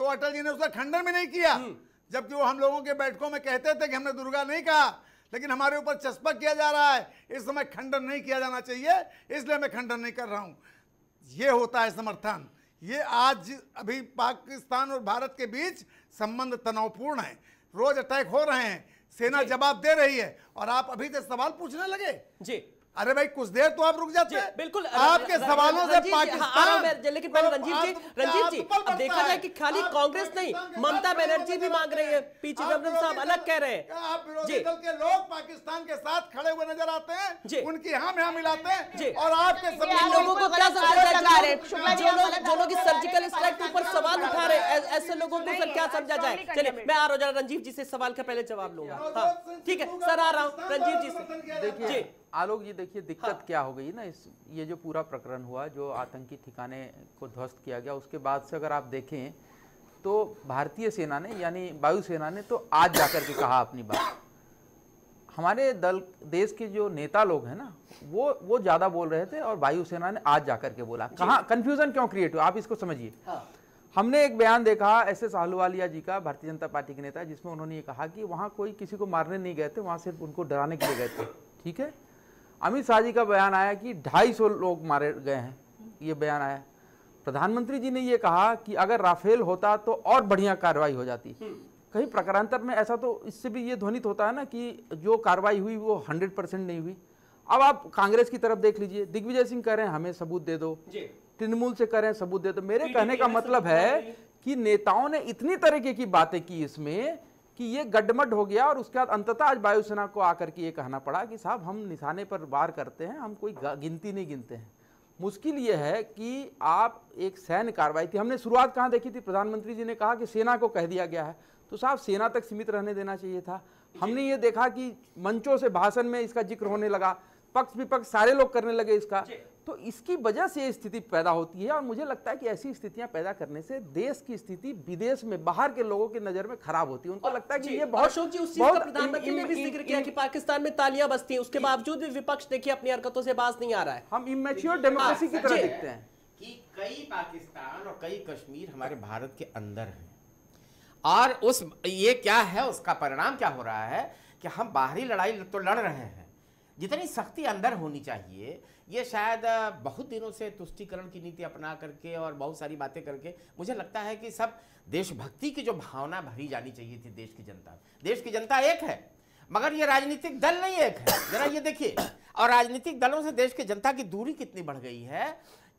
तो अटल जी ने उसका खंडन भी नहीं किया हम्म। जबकि वो हम लोगों के बैठकों में कहते थे कि हमने दुर्गा नहीं कहा लेकिन हमारे ऊपर चस्पा किया जा रहा है इस समय खंडन नहीं किया जाना चाहिए इसलिए मैं खंडन नहीं कर रहा हूँ ये होता है समर्थन ये आज अभी पाकिस्तान और भारत के बीच संबंध तनावपूर्ण है रोज अटैक हो रहे हैं सेना जवाब दे रही है और आप अभी तक सवाल पूछने लगे जी अरे भाई कुछ देर तो आप रुक जाते बिल्कुल आपके सवालों से हाँ, हाँ, पाकिस्तान लेकिन तो पहले रंजीत जी रंजीत जी तो अब देखा जाए कि खाली कांग्रेस नहीं ममता बनर्जी भी मांग रही है पीछे साहब अलग कह रहे हैं आप विरोधी दल के लोग पाकिस्तान के साथ खड़े हुए नजर आते हैं उनकी हाँ में हाँ मिलाते हैं और आपके लोगों को क्या समझा जाए जो लोग सर्जिकल स्ट्राइक के ऊपर सवाल उठा रहे हैं ऐसे लोगों को सर क्या समझा जाए चलिए मैं आ रहा हूँ रंजीत जी से सवाल का पहले जवाब लूंगा तो हाँ, ठीक है सर आ रहा हूँ रंजीत जी से देखिए आलोक जी देखिए दिक्कत हाँ। क्या हो गई ना इस ये जो पूरा प्रकरण हुआ जो आतंकी ठिकाने को ध्वस्त किया गया उसके बाद से अगर आप देखें तो भारतीय सेना ने यानी वायुसेना ने तो आज जाकर के कहा अपनी बात हमारे दल देश के जो नेता लोग हैं ना वो वो ज़्यादा बोल रहे थे और वायुसेना ने आज जाकर के बोला कहा कन्फ्यूज़न क्यों क्रिएट हुआ आप इसको समझिए हाँ। हमने एक बयान देखा एस एस आहलूवालिया जी का भारतीय जनता पार्टी के नेता जिसमें उन्होंने ये कहा कि वहाँ कोई किसी को मारने नहीं गए थे वहाँ सिर्फ उनको डराने के लिए गए थे ठीक है अमित शाह जी का बयान आया कि 250 लोग मारे गए हैं ये बयान आया प्रधानमंत्री जी ने ये कहा कि अगर राफेल होता तो और बढ़िया कार्रवाई हो जाती हम्म। कहीं प्रकारांतर में ऐसा तो इससे भी ये ध्वनित होता है ना कि जो कार्रवाई हुई वो हंड्रेड परसेंट नहीं हुई अब आप कांग्रेस की तरफ देख लीजिए दिग्विजय सिंह कह रहे हैं हमें सबूत दे दो तृणमूल से कह रहे हैं सबूत दे दो मेरे कहने का मतलब है कि नेताओं ने इतनी तरीके की बातें की इसमें कि ये गडमड हो गया और उसके बाद अंततः आज वायुसेना को आकर के ये कहना पड़ा कि साहब हम निशाने पर वार करते हैं हम कोई गिनती नहीं गिनते हैं मुश्किल ये है कि आप एक सैन्य कार्रवाई थी हमने शुरुआत कहाँ देखी थी प्रधानमंत्री जी ने कहा कि सेना को कह दिया गया है तो साहब सेना तक सीमित रहने देना चाहिए था हमने ये देखा कि मंचों से भाषण में इसका जिक्र होने लगा पक्ष विपक्ष सारे लोग करने लगे इसका तो इसकी वजह से ये स्थिति पैदा होती है और मुझे लगता है कि ऐसी स्थितियां पैदा करने से देश की स्थिति विदेश में बाहर के लोगों की नजर में खराब होती है उनको लगता है कि ये बहुत अशोक जी उस चीज का प्रधानमंत्री ने भी जिक्र किया कि पाकिस्तान में तालियां बजती हैं उसके बावजूद भी विपक्ष देखिए अपनी हरकतों से बाज नहीं आ रहा है हम इमेच्योर डेमोक्रेसी की हाँ, तरह देखते हैं कि कई पाकिस्तान और कई कश्मीर हमारे भारत के अंदर है और उस ये क्या है उसका परिणाम क्या हो रहा है कि हम बाहरी लड़ाई तो लड़ रहे हैं जितनी सख्ती अंदर होनी चाहिए ये शायद बहुत दिनों से तुष्टिकरण की नीति अपना करके और बहुत सारी बातें करके मुझे लगता है कि सब देशभक्ति की जो भावना भरी जानी चाहिए थी देश की जनता देश की जनता एक है मगर ये राजनीतिक दल नहीं एक है जरा ये देखिए और राजनीतिक दलों से देश की जनता की दूरी कितनी बढ़ गई है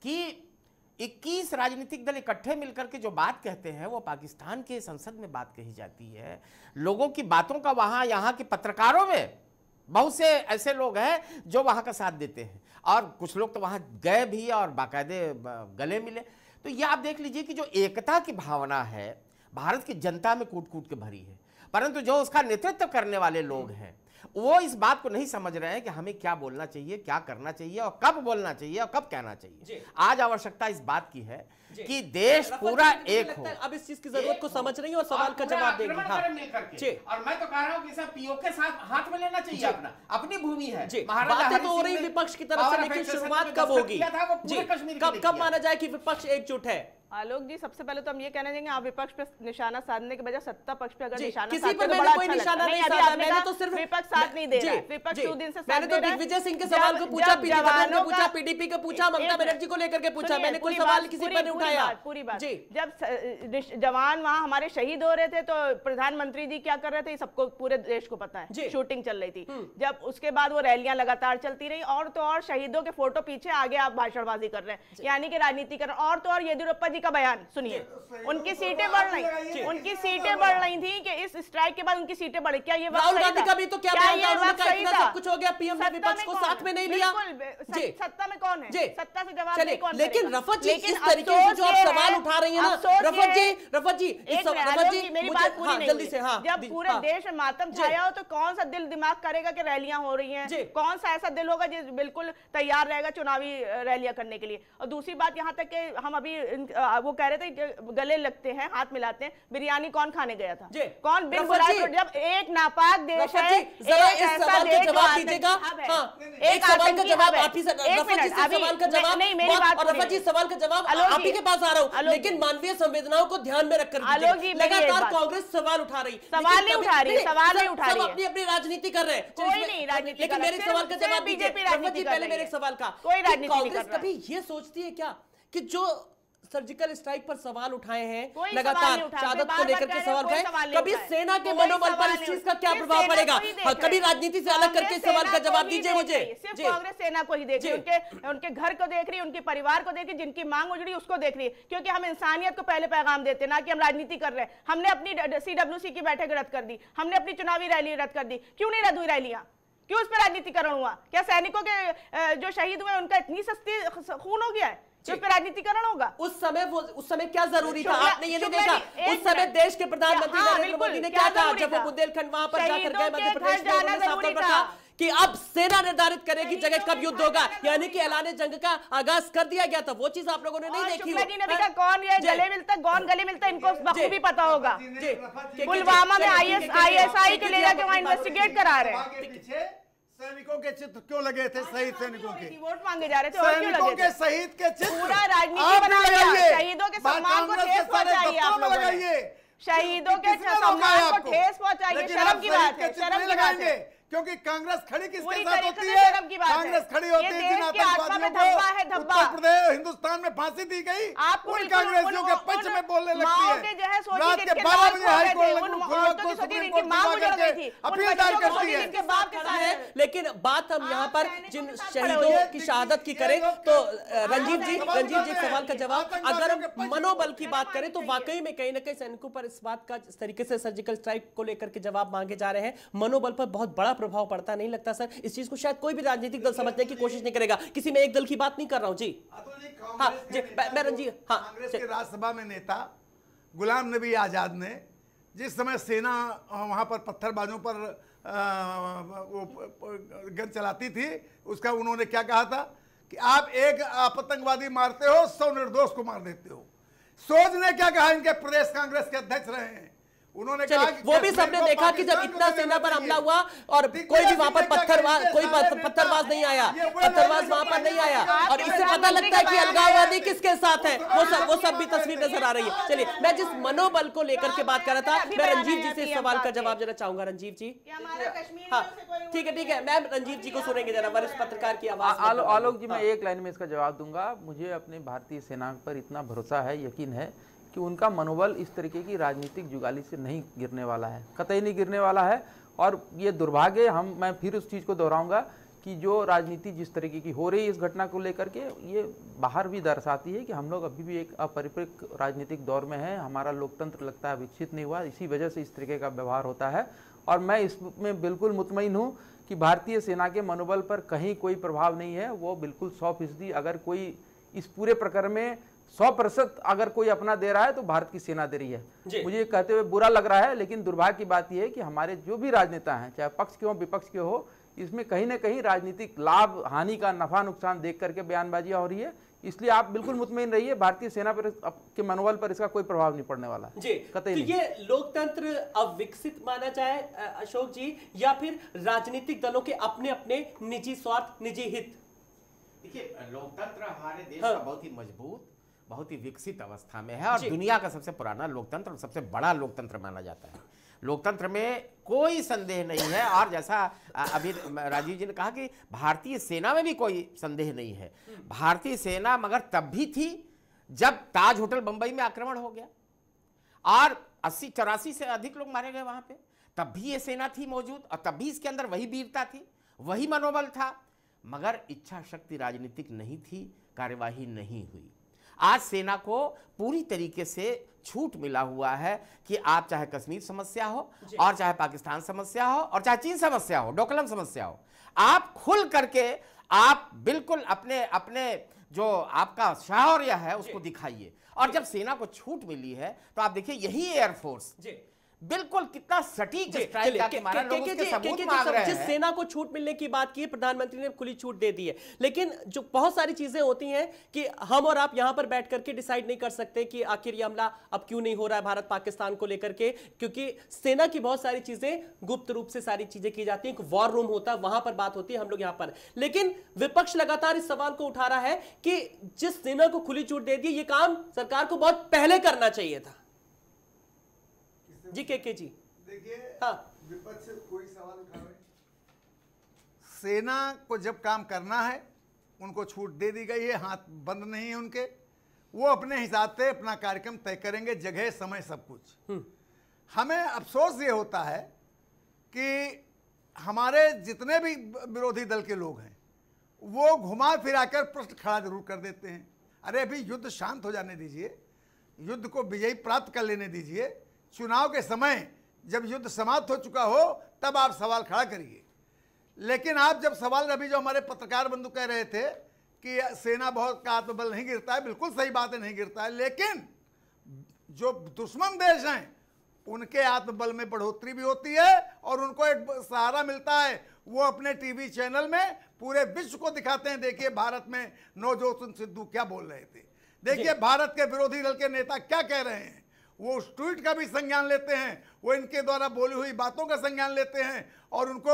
कि 21 राजनीतिक दल इकट्ठे मिलकर के जो बात कहते हैं वो पाकिस्तान के संसद में बात कही जाती है लोगों की बातों का वहाँ यहाँ के पत्रकारों में बहुत से ऐसे लोग हैं जो वहाँ का साथ देते हैं और कुछ लोग तो वहाँ गए भी और बाकायदे गले मिले तो ये आप देख लीजिए कि जो एकता की भावना है भारत की जनता में कूट कूट के भरी है परंतु जो उसका नेतृत्व करने वाले लोग हैं वो इस बात को नहीं समझ रहे हैं कि हमें क्या बोलना चाहिए क्या करना चाहिए और कब बोलना चाहिए और कब कहना चाहिए आज आवश्यकता इस बात की है कि देश पूरा एक हो अब इस चीज की जरूरत को समझ रही है और सवाल का जवाब देगी हाँ। और मैं तो कह रहा हूँ पीओ के साथ हाथ में लेना चाहिए अपना अपनी भूमि है बातें तो हो रही विपक्ष की तरफ से लेकिन शुरुआत कब होगी कब कब माना जाए कि विपक्ष एकजुट है आलोक जी सबसे पहले तो हम ये कहना चाहेंगे आप विपक्ष पे निशाना साधने के बजाय सत्ता पक्ष पे अगर निशाना किसी पर तो मैंने कोई अच्छा निशाना नहीं साधा मैंने तो सिर्फ विपक्ष साथ नहीं दे रहा विपक्ष दो दिन से मैंने तो दिग्विजय सिंह के सवाल को पूछा पीडीपी को पूछा पीडीपी को पूछा ममता बनर्जी को लेकर के पूछा मैंने कोई सवाल किसी पर नहीं उठाया पूरी बात जब जवान वहाँ हमारे शहीद हो रहे थे तो प्रधानमंत्री जी क्या कर रहे थे सबको पूरे देश को पता है शूटिंग चल रही थी हम्म। जब उसके बाद वो रैलियां लगातार चलती रही और तो और शहीदों के फोटो पीछे आगे आप भाषणबाजी कर रहे हैं यानी कि राजनीति कर और तो और येदियुरप्पा जी का बयान सुनिए तो तो उनकी सीटें तो बढ़ रही उनकी सीटें बढ़ रही थी कि इस स्ट्राइक के बाद उनकी सीटें बढ़ी क्या ये राहुल गांधी का भी तो क्या सब कुछ हो गया पीएम ने विपक्ष को साथ में नहीं लिया सत्ता में कौन है सत्ता से जवाब कौन लेकिन रफत जी इस तरीके से जो आप सवाल उठा रही है रफत जी रफत जी रफत जी मेरी बात पूरी हाँ, जल्दी से हाँ जब पूरे हाँ। देश में मातम छाया हो तो कौन सा दिल दिमाग करेगा कि रैलियां हो रही हैं कौन सा ऐसा दिल होगा जो बिल्कुल तैयार रहेगा चुनावी रैलियां करने के लिए और दूसरी बात यहाँ तक कि हम अभी वो कह रहे थे गले लगते हैं हाथ मिलाते हैं बिरयानी कौन खाने गया था कौन बिन जब एक नापाक देश है एक सवाल का जवाब आप ही सवाल का जवाब नहीं मेरी बात और जी सवाल का जवाब आप ही के पास आ रहा हूँ लेकिन मानवीय संवेदनाओं को ध्यान में रखकर लगातार कांग्रेस सवाल उठा रही सवाल नहीं उठा रही सवाल नहीं उठा रही अपनी अपनी राजनीति कर रहे हैं कोई नहीं राजनीति लेकिन मेरे सवाल का जवाब बीजेपी राजनीति पहले मेरे सवाल का कोई राजनीति कांग्रेस कभी ये सोचती है क्या कि जो सर्जिकल स्ट्राइक पर सवाल उठाए हैं लगातार चादत को लेकर के सवाल उठाए कभी सेना के मनोबल पर इस चीज का क्या प्रभाव पड़ेगा हाँ, कभी राजनीति से अलग करके सवाल का जवाब दीजिए मुझे सिर्फ कांग्रेस सेना को ही देख रही उनके उनके घर को देख रही है उनके परिवार को देख रही जिनकी मांग उजड़ी उसको देख रही है क्योंकि हम इंसानियत को पहले पैगाम देते ना कि हम राजनीति कर रहे हैं हमने अपनी सीडब्ल्यू की बैठक रद्द कर दी हमने अपनी चुनावी रैली रद्द कर दी क्यों नहीं रद्द हुई रैलियां क्यों उस पर राजनीतिकरण हुआ क्या सैनिकों के जो शहीद हुए उनका इतनी सस्ती खून हो गया है जिस राजनीतिकरण होगा उस समय वो उस समय क्या जरूरी था आपने ये नहीं देखा उस समय देश के प्रधानमंत्री हाँ, नरेंद्र मोदी ने क्या कहा जब वो बुंदेलखंड वहां पर जाकर गए मध्य प्रदेश में तो कि अब सेना निर्धारित करेगी जगह कब युद्ध होगा यानी कि ऐलान जंग का आगाज कर दिया गया था वो चीज आप लोगों ने नहीं देखी जी नबी हाँ? का कौन ये गले मिलता कौन गले मिलता इनको भी पता होगा पुलवामा में आईएसआई के ले जाके वहां इन्वेस्टिगेट करा रहे हैं सैनिकों के चित्र क्यों लगे थे शहीद सैनिकों के वोट मांगे जा रहे थे सैनिकों के शहीद के चित्र पूरा राजनीति बना शहीदों के सम्मान को ठेस पहुंचाइए शहीदों के सम्मान को ठेस पहुंचाइए शर्म की बात है शर्म की बात है क्योंकि कांग्रेस खड़ी किसके साथ होती है कांग्रेस खड़ी होती है जिन आतंकवादियों को उत्तर प्रदेश हिंदुस्तान में फांसी दी गई उन कांग्रेसियों के पक्ष में बोलने लगती है रात के बारह बजे हाईकोर्ट अपील दायर करती है लेकिन बात हम यहाँ पर जिन शहीदों की शहादत की करें तो रंजीत जी रंजीत जी सवाल का जवाब अगर हम मनोबल की बात करें तो वाकई में कहीं ना कहीं सैनिकों पर इस बात का तरीके से सर्जिकल स्ट्राइक को लेकर के जवाब मांगे जा रहे हैं मनोबल पर बहुत बड़ा प्रभाव पड़ता नहीं लगता सर इस चीज को शायद कोई भी राजनीतिक दल समझने की कोशिश नहीं करेगा किसी में एक दल की बात नहीं कर रहा हूँ जी हाँ जी हाँ राज्यसभा में नेता गुलाम नबी आज़ाद ने जिस समय सेना वहाँ पर पत्थरबाजों पर वो गन चलाती थी उसका उन्होंने क्या कहा था कि आप एक आतंकवादी मारते हो सौ निर्दोष को मार देते हो सोज ने क्या कहा इनके प्रदेश कांग्रेस के अध्यक्ष रहे हैं उन्होंने कहा वो भी सबने देखा कि जब इतना सेना पर हमला हुआ और कोई भी वहां पर पत्थर कोई पत्थरबाज नहीं आया पत्थरबाज वहां पर नहीं आया और इससे पता लगता है कि अलगाववादी किसके साथ है वो सब वो सब भी तस्वीर नजर आ रही है चलिए मैं जिस मनोबल को लेकर के बात कर रहा था मैं रंजीव जी से इस सवाल का जवाब देना चाहूंगा रंजीव जी हाँ ठीक है हाँ, ठीक है मैम रंजीव जी को सुनेंगे जरा वरिष्ठ पत्रकार की आवाज आलोक जी मैं हाँ। एक लाइन में इसका जवाब दूंगा मुझे अपने भारतीय सेना पर इतना भरोसा है यकीन है कि उनका मनोबल इस तरीके की राजनीतिक जुगाली से नहीं गिरने वाला है कतई नहीं गिरने वाला है और ये दुर्भाग्य हम मैं फिर उस चीज़ को दोहराऊंगा कि जो राजनीति जिस तरीके की हो रही है इस घटना को लेकर के ये बाहर भी दर्शाती है कि हम लोग अभी भी एक अपरिपक्व राजनीतिक दौर में है हमारा लोकतंत्र लगता है विकसित नहीं हुआ इसी वजह से इस तरीके का व्यवहार होता है और मैं इसमें बिल्कुल मुतमिन हूँ कि भारतीय सेना के मनोबल पर कहीं कोई प्रभाव नहीं है वो बिल्कुल सौ फीसदी अगर कोई इस पूरे प्रकरण में सौ प्रतिशत अगर कोई अपना दे रहा है तो भारत की सेना दे रही है मुझे कहते हुए बुरा लग रहा है लेकिन दुर्भाग्य की बात यह है कि हमारे जो भी राजनेता हैं चाहे पक्ष के हो विपक्ष के हो इसमें कहीं ना कहीं राजनीतिक लाभ हानि का नफा नुकसान देख करके बयानबाजिया हो रही है इसलिए आप बिल्कुल मुतमिन रहिए भारतीय सेना पर के मनोबल पर इसका कोई प्रभाव नहीं पड़ने वाला जी तो ये लोकतंत्र अब विकसित माना जाए अशोक जी या फिर राजनीतिक दलों के अपने अपने निजी स्वार्थ निजी हित देखिए लोकतंत्र हमारे देश हाँ। का बहुत ही मजबूत बहुत ही विकसित अवस्था में है और दुनिया का सबसे पुराना लोकतंत्र और सबसे बड़ा लोकतंत्र माना जाता है लोकतंत्र में कोई संदेह नहीं है और जैसा अभी राजीव जी ने कहा कि भारतीय सेना में भी कोई संदेह नहीं है भारतीय सेना मगर तब भी थी जब ताज होटल बंबई में आक्रमण हो गया और अस्सी चौरासी से अधिक लोग मारे गए वहां पे तब भी ये सेना थी मौजूद और तब भी इसके अंदर वही वीरता थी वही मनोबल था मगर इच्छा शक्ति राजनीतिक नहीं थी कार्यवाही नहीं हुई आज सेना को पूरी तरीके से छूट मिला हुआ है कि आप चाहे कश्मीर समस्या हो और चाहे पाकिस्तान समस्या हो और चाहे चीन समस्या हो डोकलम समस्या हो आप खुल करके आप बिल्कुल अपने अपने जो आपका शौर्य है उसको दिखाइए और जब सेना को छूट मिली है तो आप देखिए यही एयरफोर्स बिल्कुल कितना सटीक जिस सेना को छूट मिलने की बात की प्रधानमंत्री ने खुली छूट दे दी है लेकिन जो बहुत सारी चीजें होती हैं कि हम और आप यहां पर बैठ करके डिसाइड नहीं कर सकते कि आखिर यह हमला अब क्यों नहीं हो रहा है भारत पाकिस्तान को लेकर के क्योंकि सेना की बहुत सारी चीजें गुप्त रूप से सारी चीजें की जाती है वॉर रूम होता है वहां पर बात होती है हम लोग यहां पर लेकिन विपक्ष लगातार इस सवाल को उठा रहा है कि जिस सेना को खुली छूट दे दी ये काम सरकार को बहुत पहले करना चाहिए था जी के के जी देखिए हाँ विपक्ष कोई सवाल उठा रहे सेना को जब काम करना है उनको छूट दे दी गई है हाथ बंद नहीं है उनके वो अपने हिसाब से अपना कार्यक्रम तय करेंगे जगह समय सब कुछ हम्म। हमें अफसोस ये होता है कि हमारे जितने भी विरोधी दल के लोग हैं वो घुमा फिराकर प्रश्न खड़ा जरूर कर देते हैं अरे अभी युद्ध शांत हो जाने दीजिए युद्ध को विजयी प्राप्त कर लेने दीजिए चुनाव के समय जब युद्ध समाप्त हो चुका हो तब आप सवाल खड़ा करिए लेकिन आप जब सवाल अभी जो हमारे पत्रकार बंधु कह रहे थे कि सेना बहुत का आत्मबल नहीं गिरता है बिल्कुल सही बात है नहीं गिरता है लेकिन जो दुश्मन देश हैं उनके आत्मबल में बढ़ोतरी भी होती है और उनको एक सहारा मिलता है वो अपने टीवी चैनल में पूरे विश्व को दिखाते हैं देखिए भारत में नवजोत सिंह सिद्धू क्या बोल रहे थे देखिए भारत के विरोधी दल के नेता क्या कह रहे हैं वो उस ट्वीट का भी संज्ञान लेते हैं वो इनके द्वारा बोली हुई बातों का संज्ञान लेते हैं और उनको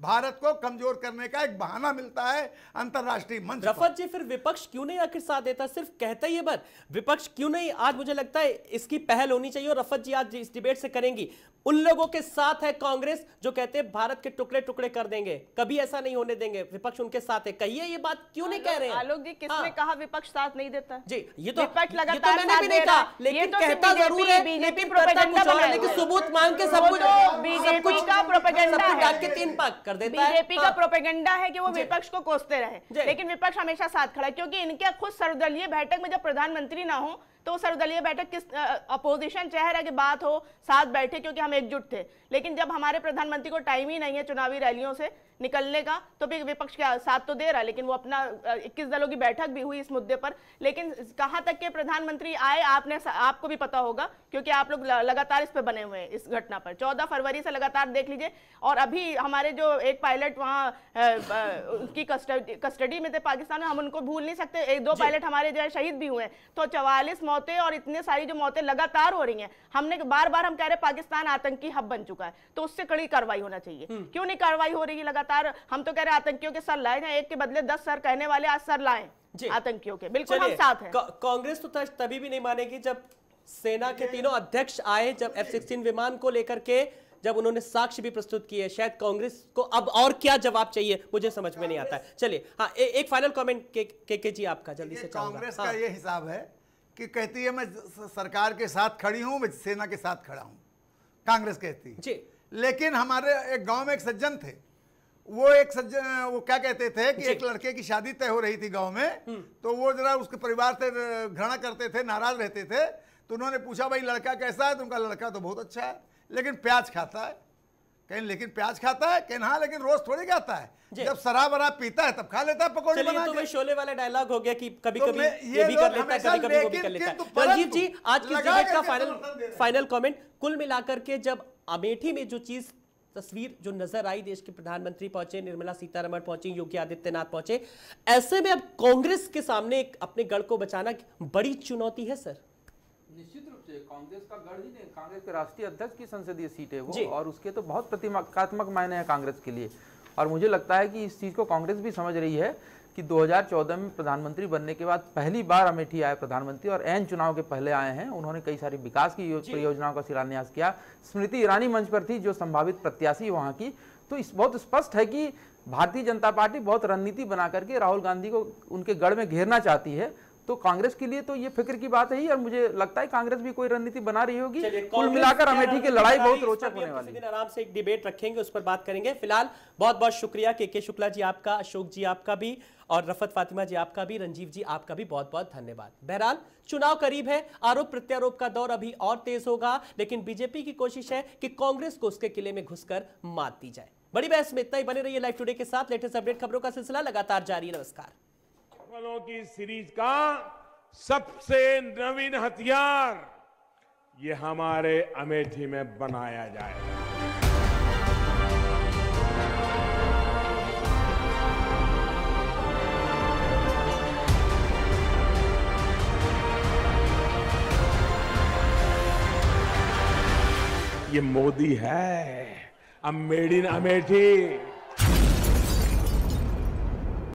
भारत को कमजोर करने का एक बहाना मिलता है अंतरराष्ट्रीय मंच रफत जी फिर विपक्ष क्यों नहीं आखिर साथ देता सिर्फ कहता ही बस विपक्ष क्यों नहीं आज मुझे लगता है इसकी पहल होनी चाहिए और रफत जी आज इस डिबेट से करेंगी उन लोगों के साथ है कांग्रेस जो कहते हैं भारत के टुकड़े टुकड़े कर देंगे कभी ऐसा नहीं होने देंगे विपक्ष उनके साथ है कहिए ये बात क्यों नहीं कह रहे हैं आलोक जी किसने हाँ। कहा विपक्ष साथ नहीं देता जी ये तो विपक्ष तो लगातार मैंने भी नहीं कहा लेकिन तो कहता जरूर है बीजेपी प्रोपेगेंडा लेकिन सबूत मांग के सब कुछ तो बीजेपी का प्रोपेगेंडा सब डाल के तीन पक कर देता है बीजेपी का हाँ। प्रोपेगेंडा है कि वो विपक्ष को कोसते रहे लेकिन विपक्ष हमेशा साथ खड़ा है क्योंकि इनके खुद सर्वदलीय बैठक में जब प्रधानमंत्री ना हो तो सर्वदलीय बैठक किस अपोजिशन चेहरा की बात हो साथ बैठे क्योंकि हम एकजुट थे लेकिन जब हमारे प्रधानमंत्री को टाइम ही नहीं है चुनावी रैलियों से निकलने का तो भी विपक्ष का साथ तो दे रहा है लेकिन वो अपना इक्कीस दलों की बैठक भी हुई इस मुद्दे पर लेकिन कहाँ तक के प्रधानमंत्री आए आपने आपको भी पता होगा क्योंकि आप लोग लगातार इस पर बने हुए हैं इस घटना पर चौदह फरवरी से लगातार देख लीजिए और अभी हमारे जो एक पायलट वहाँ उसकी कस्टडी में थे पाकिस्तान में हम उनको भूल नहीं सकते एक दो पायलट हमारे जो है शहीद भी हुए हैं तो चवालीस मौतें और इतनी सारी जो मौतें लगातार हो रही हैं हमने बार बार हम कह रहे पाकिस्तान आतंकी हब बन चुका चुका है तो उससे कड़ी कार्रवाई होना चाहिए हम्म। क्यों नहीं कार्रवाई हो रही है लगातार हम तो कह रहे हैं आतंकियों के सर लाए एक के बदले दस सर कहने वाले आज सर लाए आतंकियों के बिल्कुल हम साथ हैं कांग्रेस तो तभी भी नहीं मानेगी जब सेना के तीनों अध्यक्ष आए जब एफ सिक्सटीन विमान को लेकर के जब उन्होंने साक्ष्य भी प्रस्तुत किए शायद कांग्रेस को अब और क्या जवाब चाहिए मुझे समझ में नहीं आता है चलिए हाँ ए, एक फाइनल कमेंट के, के के जी आपका जल्दी से कांग्रेस का हाँ। ये हिसाब है कि कहती है मैं सरकार के साथ खड़ी हूं मैं सेना के साथ खड़ा हूं कांग्रेस कहती है जी लेकिन हमारे एक गांव में एक सज्जन थे वो एक सज्जन वो क्या कहते थे कि एक लड़के की शादी तय हो रही थी गांव में हम्म। तो वो जरा उसके परिवार से घृणा करते थे नाराज रहते थे तो उन्होंने पूछा भाई लड़का कैसा है तो उनका लड़का तो बहुत अच्छा है लेकिन प्याज खाता है कहीं लेकिन प्याज खाता है कहीं हाँ लेकिन रोज थोड़ी खाता है जब शराब वराब पीता है तब खा लेता है पकौड़ी बना तो के शोले वाला डायलॉग हो गया कि कभी तो कभी ये, भी कर लेता है कभी कभी वो भी कर लेता है राजीव जी आज की डिबेट का फाइनल फाइनल कमेंट कुल मिलाकर के जब अमेठी में जो चीज तस्वीर जो नजर आई देश के प्रधानमंत्री पहुंचे निर्मला सीतारमण पहुंची योगी आदित्यनाथ पहुंचे ऐसे में अब कांग्रेस के सामने अपने गढ़ को बचाना बड़ी चुनौती है सर कांग्रेस का गढ़ ही नहीं कांग्रेस के राष्ट्रीय अध्यक्ष की संसदीय सीट है वो और उसके तो बहुत प्रतिमात्मक मायने हैं कांग्रेस के लिए और मुझे लगता है कि इस चीज़ को कांग्रेस भी समझ रही है कि 2014 में प्रधानमंत्री बनने के बाद पहली बार अमेठी आए प्रधानमंत्री और एन चुनाव के पहले आए हैं उन्होंने कई सारी विकास की परियोजनाओं का शिलान्यास किया स्मृति ईरानी मंच पर थी जो संभावित प्रत्याशी वहां की तो इस बहुत स्पष्ट है कि भारतीय जनता पार्टी बहुत रणनीति बना करके राहुल गांधी को उनके गढ़ में घेरना चाहती है तो कांग्रेस के लिए तो ये फिक्र की बात है और मुझे लगता है कांग्रेस भी कोई रणनीति बना रही होगी कुल मिलाकर अमेठी की लड़ाई बहुत रोचक होने वाली है आराम से एक डिबेट रखेंगे उस पर बात करेंगे फिलहाल बहुत बहुत शुक्रिया के के शुक्ला जी आपका अशोक जी आपका भी और रफत फातिमा जी आपका भी रंजीव जी आपका भी बहुत बहुत धन्यवाद बहरहाल चुनाव करीब है आरोप प्रत्यारोप का दौर अभी और तेज होगा लेकिन बीजेपी की कोशिश है कि कांग्रेस को उसके किले में घुसकर मात दी जाए बड़ी बहस में इतना ही बने रहिए लाइव टुडे के साथ लेटेस्ट अपडेट खबरों का सिलसिला लगातार जारी नमस्कार मुसलमानों की सीरीज का सबसे नवीन हथियार ये हमारे अमेठी में बनाया जाए ये मोदी है अब मेड इन अमेठी